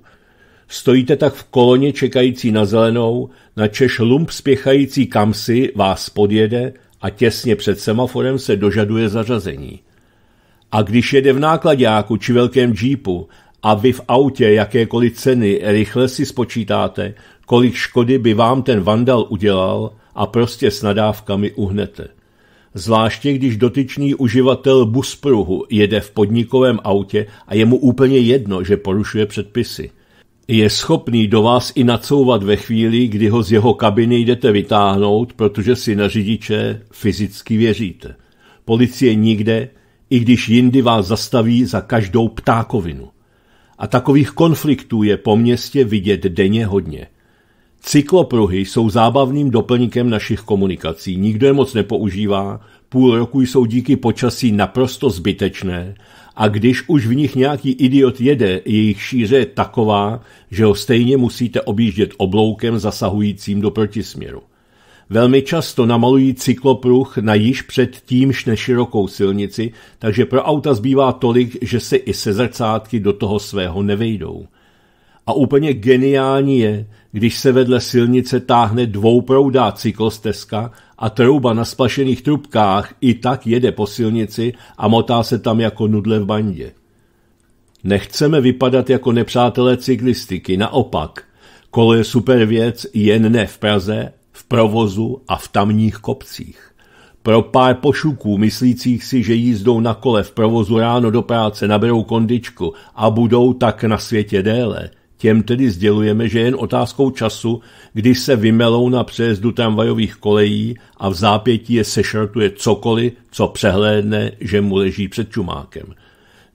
Stojíte tak v koloně čekající na zelenou, na Češ lump spěchající kamsi vás podjede a těsně před semaforem se dožaduje zařazení. A když jede v nákladáku či velkém džípu a vy v autě jakékoliv ceny rychle si spočítáte, kolik škody by vám ten vandal udělal a prostě s nadávkami uhnete. Zvláště když dotyčný uživatel buspruhu jede v podnikovém autě a je mu úplně jedno, že porušuje předpisy. Je schopný do vás i nacouvat ve chvíli, kdy ho z jeho kabiny jdete vytáhnout, protože si na řidiče fyzicky věříte. Policie nikde, i když jindy vás zastaví za každou ptákovinu. A takových konfliktů je po městě vidět denně hodně. Cyklopruhy jsou zábavným doplníkem našich komunikací, nikdo je moc nepoužívá, půl roku jsou díky počasí naprosto zbytečné a když už v nich nějaký idiot jede, jejich šíře je taková, že ho stejně musíte objíždět obloukem zasahujícím do protisměru. Velmi často namalují cyklopruh na již před tímž neširokou silnici, takže pro auta zbývá tolik, že se i se zrcátky do toho svého nevejdou. A úplně geniální je, když se vedle silnice táhne dvouproudá cyklostezka a trouba na splašených trubkách i tak jede po silnici a motá se tam jako nudle v bandě. Nechceme vypadat jako nepřátelé cyklistiky, naopak. Kolo je super věc, jen ne v Praze, v provozu a v tamních kopcích. Pro pár pošuků myslících si, že jízdou na kole v provozu ráno do práce, naberou kondičku a budou tak na světě déle – Těm tedy sdělujeme, že jen otázkou času, když se vymelou na přejezdu tramvajových kolejí a v zápětí je sešrtuje cokoliv, co přehlédne, že mu leží před čumákem.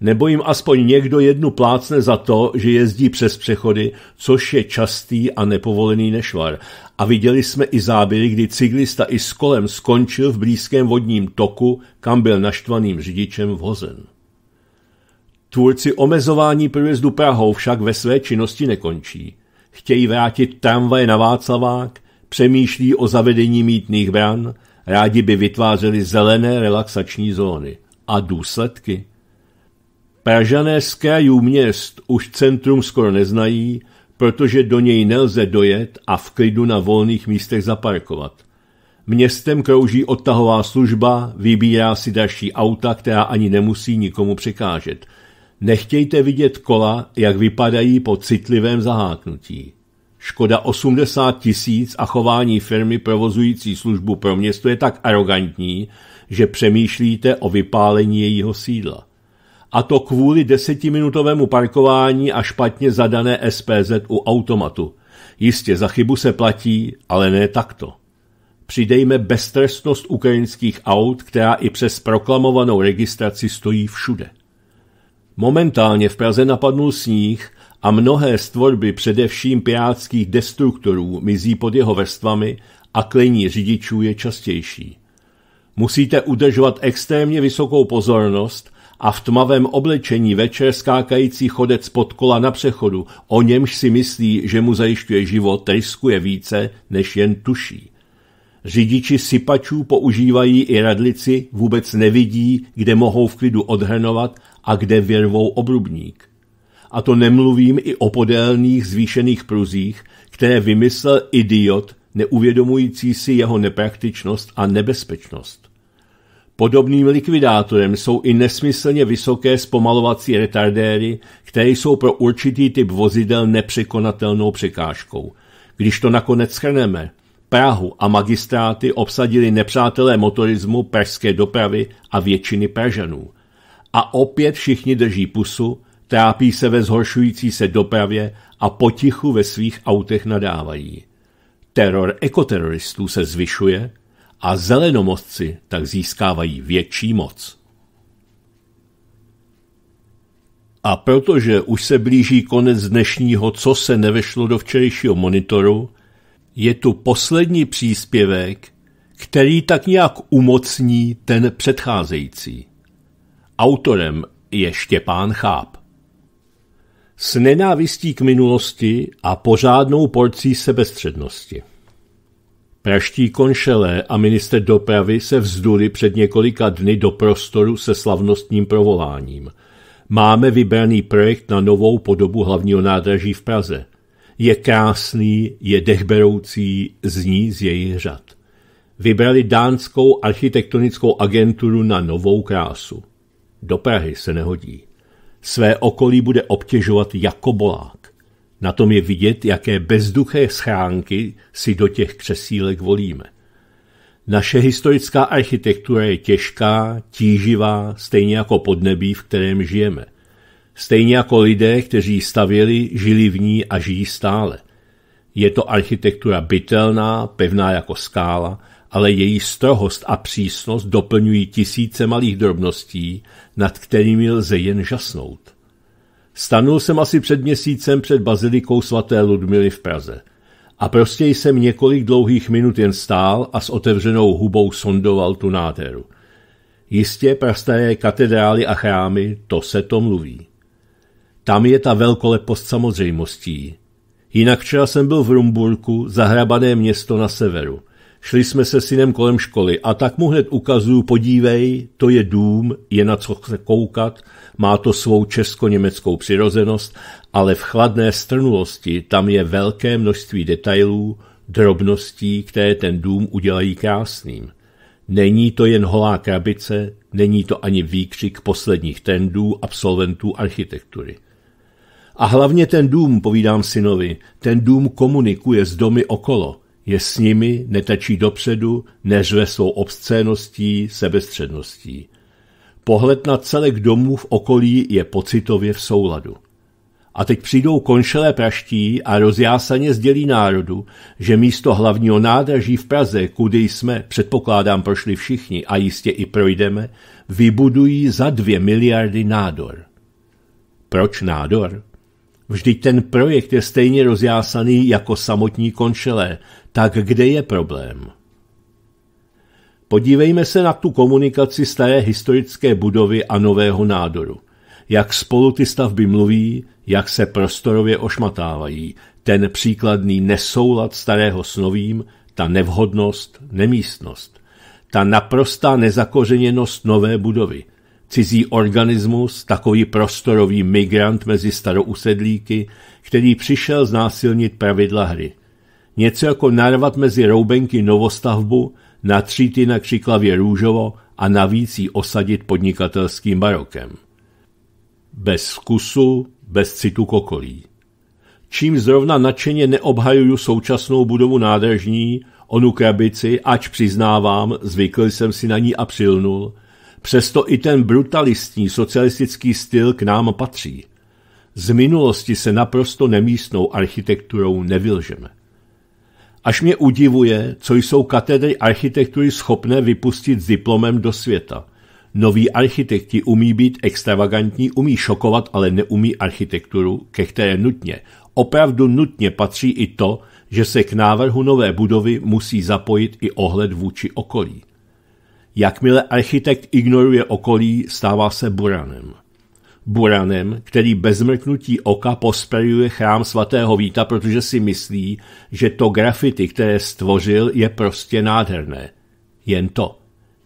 Nebo jim aspoň někdo jednu plácne za to, že jezdí přes přechody, což je častý a nepovolený nešvar. A viděli jsme i záběry, kdy cyklista i s kolem skončil v blízkém vodním toku, kam byl naštvaným řidičem vhozen. Tvůrci omezování průjezdu Prahou však ve své činnosti nekončí. Chtějí vrátit tramvaje na Václavák, přemýšlí o zavedení mítných bran, rádi by vytvářeli zelené relaxační zóny. A důsledky? Pražané z krajů měst už centrum skoro neznají, protože do něj nelze dojet a v klidu na volných místech zaparkovat. Městem krouží odtahová služba, vybírá si další auta, která ani nemusí nikomu překážet. Nechtějte vidět kola, jak vypadají po citlivém zaháknutí. Škoda 80 tisíc a chování firmy provozující službu pro město je tak arrogantní, že přemýšlíte o vypálení jejího sídla. A to kvůli desetiminutovému parkování a špatně zadané SPZ u automatu. Jistě za chybu se platí, ale ne takto. Přidejme beztrestnost ukrajinských aut, která i přes proklamovanou registraci stojí všude. Momentálně v Praze napadnul sníh a mnohé stvorby především pirátských destruktorů mizí pod jeho vrstvami a klení řidičů je častější. Musíte udržovat extrémně vysokou pozornost a v tmavém oblečení večer skákající chodec pod kola na přechodu, o němž si myslí, že mu zajišťuje život, riskuje více, než jen tuší. Řidiči sypačů používají i radlici, vůbec nevidí, kde mohou v klidu odhrnovat a kde vyrvou obrubník. A to nemluvím i o podélných zvýšených pruzích, které vymyslel idiot, neuvědomující si jeho nepraktičnost a nebezpečnost. Podobným likvidátorem jsou i nesmyslně vysoké zpomalovací retardéry, které jsou pro určitý typ vozidel nepřekonatelnou překážkou. Když to nakonec schrneme, Prahu a magistráty obsadili nepřátelé motorismu pražské dopravy a většiny Pražanů a opět všichni drží pusu, trápí se ve zhoršující se dopravě a potichu ve svých autech nadávají. Teror ekoteroristů se zvyšuje a zelenomostci tak získávají větší moc. A protože už se blíží konec dnešního, co se nevešlo do včerejšího monitoru, je tu poslední příspěvek, který tak nějak umocní ten předcházející. Autorem je Štěpán Cháp. S nenávistí k minulosti a pořádnou porcí sebestřednosti. Praští konšelé a minister dopravy se vzduli před několika dny do prostoru se slavnostním provoláním. Máme vybraný projekt na novou podobu hlavního nádraží v Praze. Je krásný, je dechberoucí, zní z jejich řad. Vybrali dánskou architektonickou agenturu na novou krásu. Do Prahy se nehodí. Své okolí bude obtěžovat jako bolák. Na tom je vidět, jaké bezduché schránky si do těch křesílek volíme. Naše historická architektura je těžká, tíživá, stejně jako podnebí, v kterém žijeme. Stejně jako lidé, kteří stavěli, žili v ní a žijí stále. Je to architektura bytelná, pevná jako skála, ale její strohost a přísnost doplňují tisíce malých drobností, nad kterými lze jen žasnout. Stanul jsem asi před měsícem před bazilikou svaté Ludmily v Praze. A prostě jsem několik dlouhých minut jen stál a s otevřenou hubou sondoval tu nádheru. Jistě prastaré katedrály a chrámy, to se to mluví. Tam je ta velkolepost samozřejmostí. Jinak včera jsem byl v Rumburku, zahrabané město na severu – Šli jsme se synem kolem školy a tak mu hned ukazuju, podívej, to je dům, je na co chce koukat, má to svou česko-německou přirozenost, ale v chladné strnulosti tam je velké množství detailů, drobností, které ten dům udělají krásným. Není to jen holá krabice, není to ani výkřik posledních trendů absolventů architektury. A hlavně ten dům, povídám synovi, ten dům komunikuje s domy okolo – je s nimi, netačí dopředu, neřve svou obscéností, sebestředností. Pohled na celek domů v okolí je pocitově v souladu. A teď přijdou konšelé praští a rozjásaně sdělí národu, že místo hlavního nádraží v Praze, kudy jsme, předpokládám, prošli všichni a jistě i projdeme, vybudují za dvě miliardy nádor. Proč nádor? Vždyť ten projekt je stejně rozjásaný jako samotní končelé. Tak kde je problém? Podívejme se na tu komunikaci staré historické budovy a nového nádoru. Jak spolu ty stavby mluví, jak se prostorově ošmatávají, ten příkladný nesoulad starého s novým, ta nevhodnost, nemístnost, ta naprostá nezakořeněnost nové budovy – Cizí organismus, takový prostorový migrant mezi starousedlíky, který přišel znásilnit pravidla hry. Něco jako narvat mezi roubenky novostavbu, natřít ji na křiklavě růžovo a navíc ji osadit podnikatelským barokem. Bez vkusu, bez citu kokolí. Čím zrovna nadšeně neobhajuju současnou budovu nádržní, onu krabici, ač přiznávám, zvykl jsem si na ní a přilnul – Přesto i ten brutalistní socialistický styl k nám patří. Z minulosti se naprosto nemístnou architekturou nevylžeme. Až mě udivuje, co jsou katedry architektury schopné vypustit s diplomem do světa. Noví architekti umí být extravagantní, umí šokovat, ale neumí architekturu, ke které nutně, opravdu nutně patří i to, že se k návrhu nové budovy musí zapojit i ohled vůči okolí. Jakmile architekt ignoruje okolí, stává se buranem. Buranem, který bez mrknutí oka posperuje chrám svatého Víta, protože si myslí, že to grafity, které stvořil, je prostě nádherné. Jen to.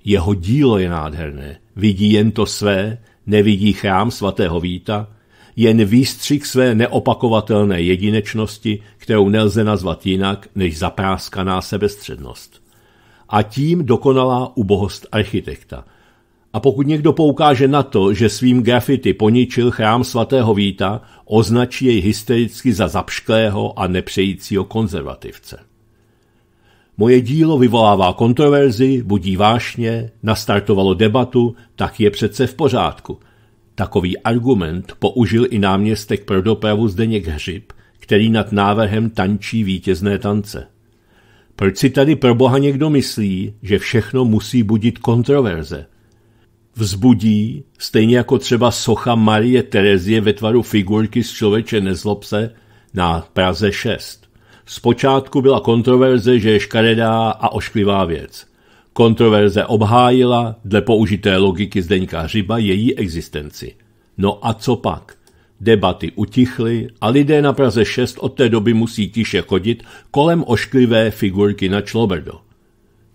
Jeho dílo je nádherné. Vidí jen to své, nevidí chrám svatého Víta, jen výstřik své neopakovatelné jedinečnosti, kterou nelze nazvat jinak než zapráskaná sebestřednost a tím dokonalá ubohost architekta. A pokud někdo poukáže na to, že svým grafity poničil chrám svatého Víta, označí jej hystericky za zapšklého a nepřejícího konzervativce. Moje dílo vyvolává kontroverzi, budí vášně, nastartovalo debatu, tak je přece v pořádku. Takový argument použil i náměstek pro dopravu Zdeněk Hřib, který nad návrhem tančí vítězné tance. Proč si tady pro boha někdo myslí, že všechno musí budit kontroverze? Vzbudí, stejně jako třeba socha Marie Terezie ve tvaru figurky z člověče nezlobse na Praze 6. Zpočátku byla kontroverze, že je škaredá a ošklivá věc. Kontroverze obhájila, dle použité logiky Zdeňka Hřiba, její existenci. No a co pak? Debaty utichly a lidé na Praze 6 od té doby musí tiše chodit kolem ošklivé figurky na člobrdo.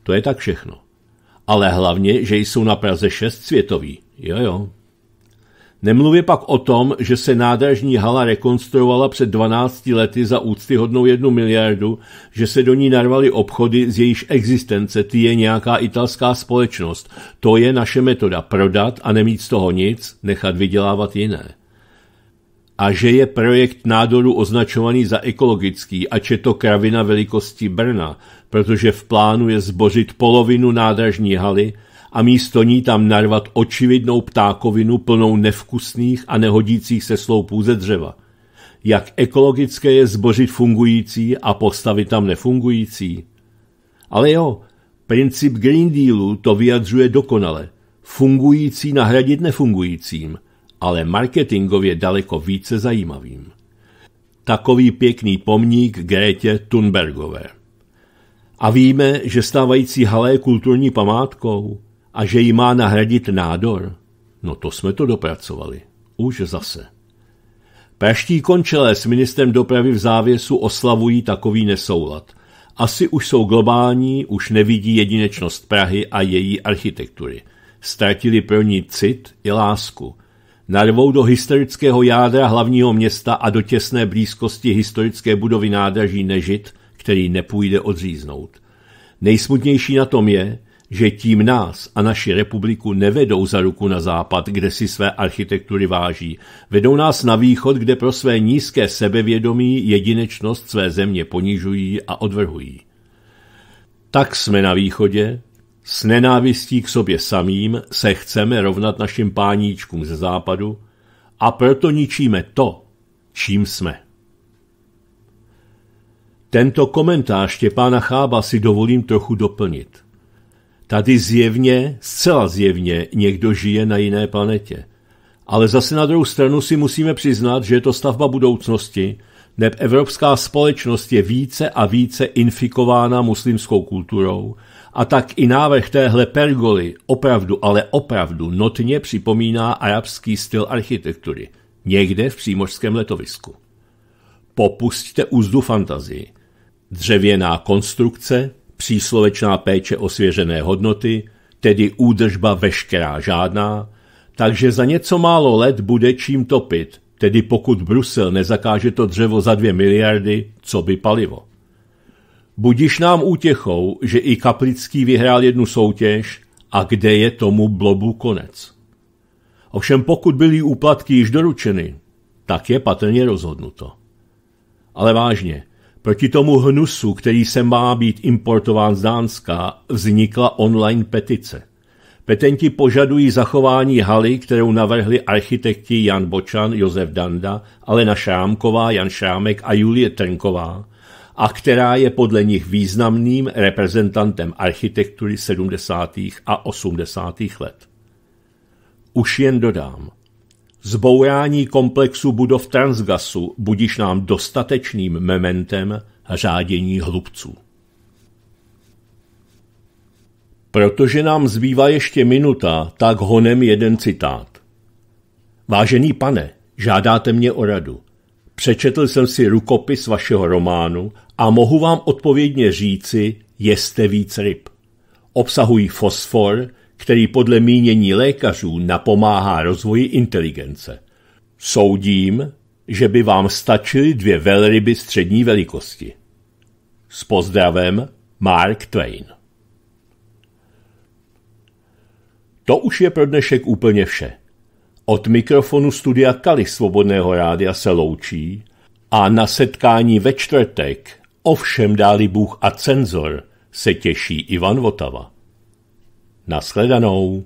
To je tak všechno. Ale hlavně, že jsou na Praze 6 světoví. Jo, jo. Nemluvě pak o tom, že se nádražní hala rekonstruovala před 12 lety za úctyhodnou jednu miliardu, že se do ní narvaly obchody, z jejíž existence ty je nějaká italská společnost. To je naše metoda prodat a nemít z toho nic, nechat vydělávat jiné a že je projekt nádoru označovaný za ekologický, ač je to kravina velikosti Brna, protože v plánu je zbořit polovinu nádražní haly a místo ní tam narvat očividnou ptákovinu plnou nevkusných a nehodících se sloupů ze dřeva. Jak ekologické je zbořit fungující a postavit tam nefungující? Ale jo, princip Green Dealu to vyjadřuje dokonale. Fungující nahradit nefungujícím – ale marketingově daleko více zajímavým. Takový pěkný pomník Grétě Thunbergové. A víme, že stávající halé je kulturní památkou a že ji má nahradit nádor. No to jsme to dopracovali. Už zase. Praští končelé s ministrem dopravy v závěsu oslavují takový nesoulad. Asi už jsou globální, už nevidí jedinečnost Prahy a její architektury. Ztratili pro ní cit i lásku – narvou do historického jádra hlavního města a do těsné blízkosti historické budovy nádraží Nežit, který nepůjde odříznout. Nejsmutnější na tom je, že tím nás a naši republiku nevedou za ruku na západ, kde si své architektury váží. Vedou nás na východ, kde pro své nízké sebevědomí jedinečnost své země ponižují a odvrhují. Tak jsme na východě, s nenávistí k sobě samým se chceme rovnat našim páníčkům ze západu a proto ničíme to, čím jsme. Tento komentář Štěpána Chába si dovolím trochu doplnit. Tady zjevně, zcela zjevně, někdo žije na jiné planetě. Ale zase na druhou stranu si musíme přiznat, že je to stavba budoucnosti, neb evropská společnost je více a více infikována muslimskou kulturou a tak i návrh téhle pergoly opravdu, ale opravdu notně připomíná arabský styl architektury, někde v přímořském letovisku. Popustíte úzdu fantazii. Dřevěná konstrukce, příslovečná péče o svěřené hodnoty, tedy údržba veškerá žádná, takže za něco málo let bude čím topit, tedy pokud Brusel nezakáže to dřevo za dvě miliardy, co by palivo. Budiš nám útěchou, že i Kaplický vyhrál jednu soutěž a kde je tomu blobu konec. Ovšem pokud byly úplatky již doručeny, tak je patrně rozhodnuto. Ale vážně, proti tomu hnusu, který se má být importován z Dánska, vznikla online petice. Petenti požadují zachování haly, kterou navrhli architekti Jan Bočan, Josef Danda, Alena Šámková, Jan Šámek a Julie Trnková, a která je podle nich významným reprezentantem architektury 70. a 80. let. Už jen dodám. Zbourání komplexu budov Transgasu budiš nám dostatečným mementem řádění hlubců. Protože nám zbývá ještě minuta, tak honem jeden citát. Vážený pane, žádáte mě o radu. Přečetl jsem si rukopis vašeho románu a mohu vám odpovědně říci, jeste víc ryb. Obsahují fosfor, který podle mínění lékařů napomáhá rozvoji inteligence. Soudím, že by vám stačily dvě velryby střední velikosti. S pozdravem Mark Twain. To už je pro dnešek úplně vše. Od mikrofonu studia Kali Svobodného rádia se loučí a na setkání ve čtvrtek, ovšem dáli Bůh a cenzor, se těší Ivan Votava. Naschledanou.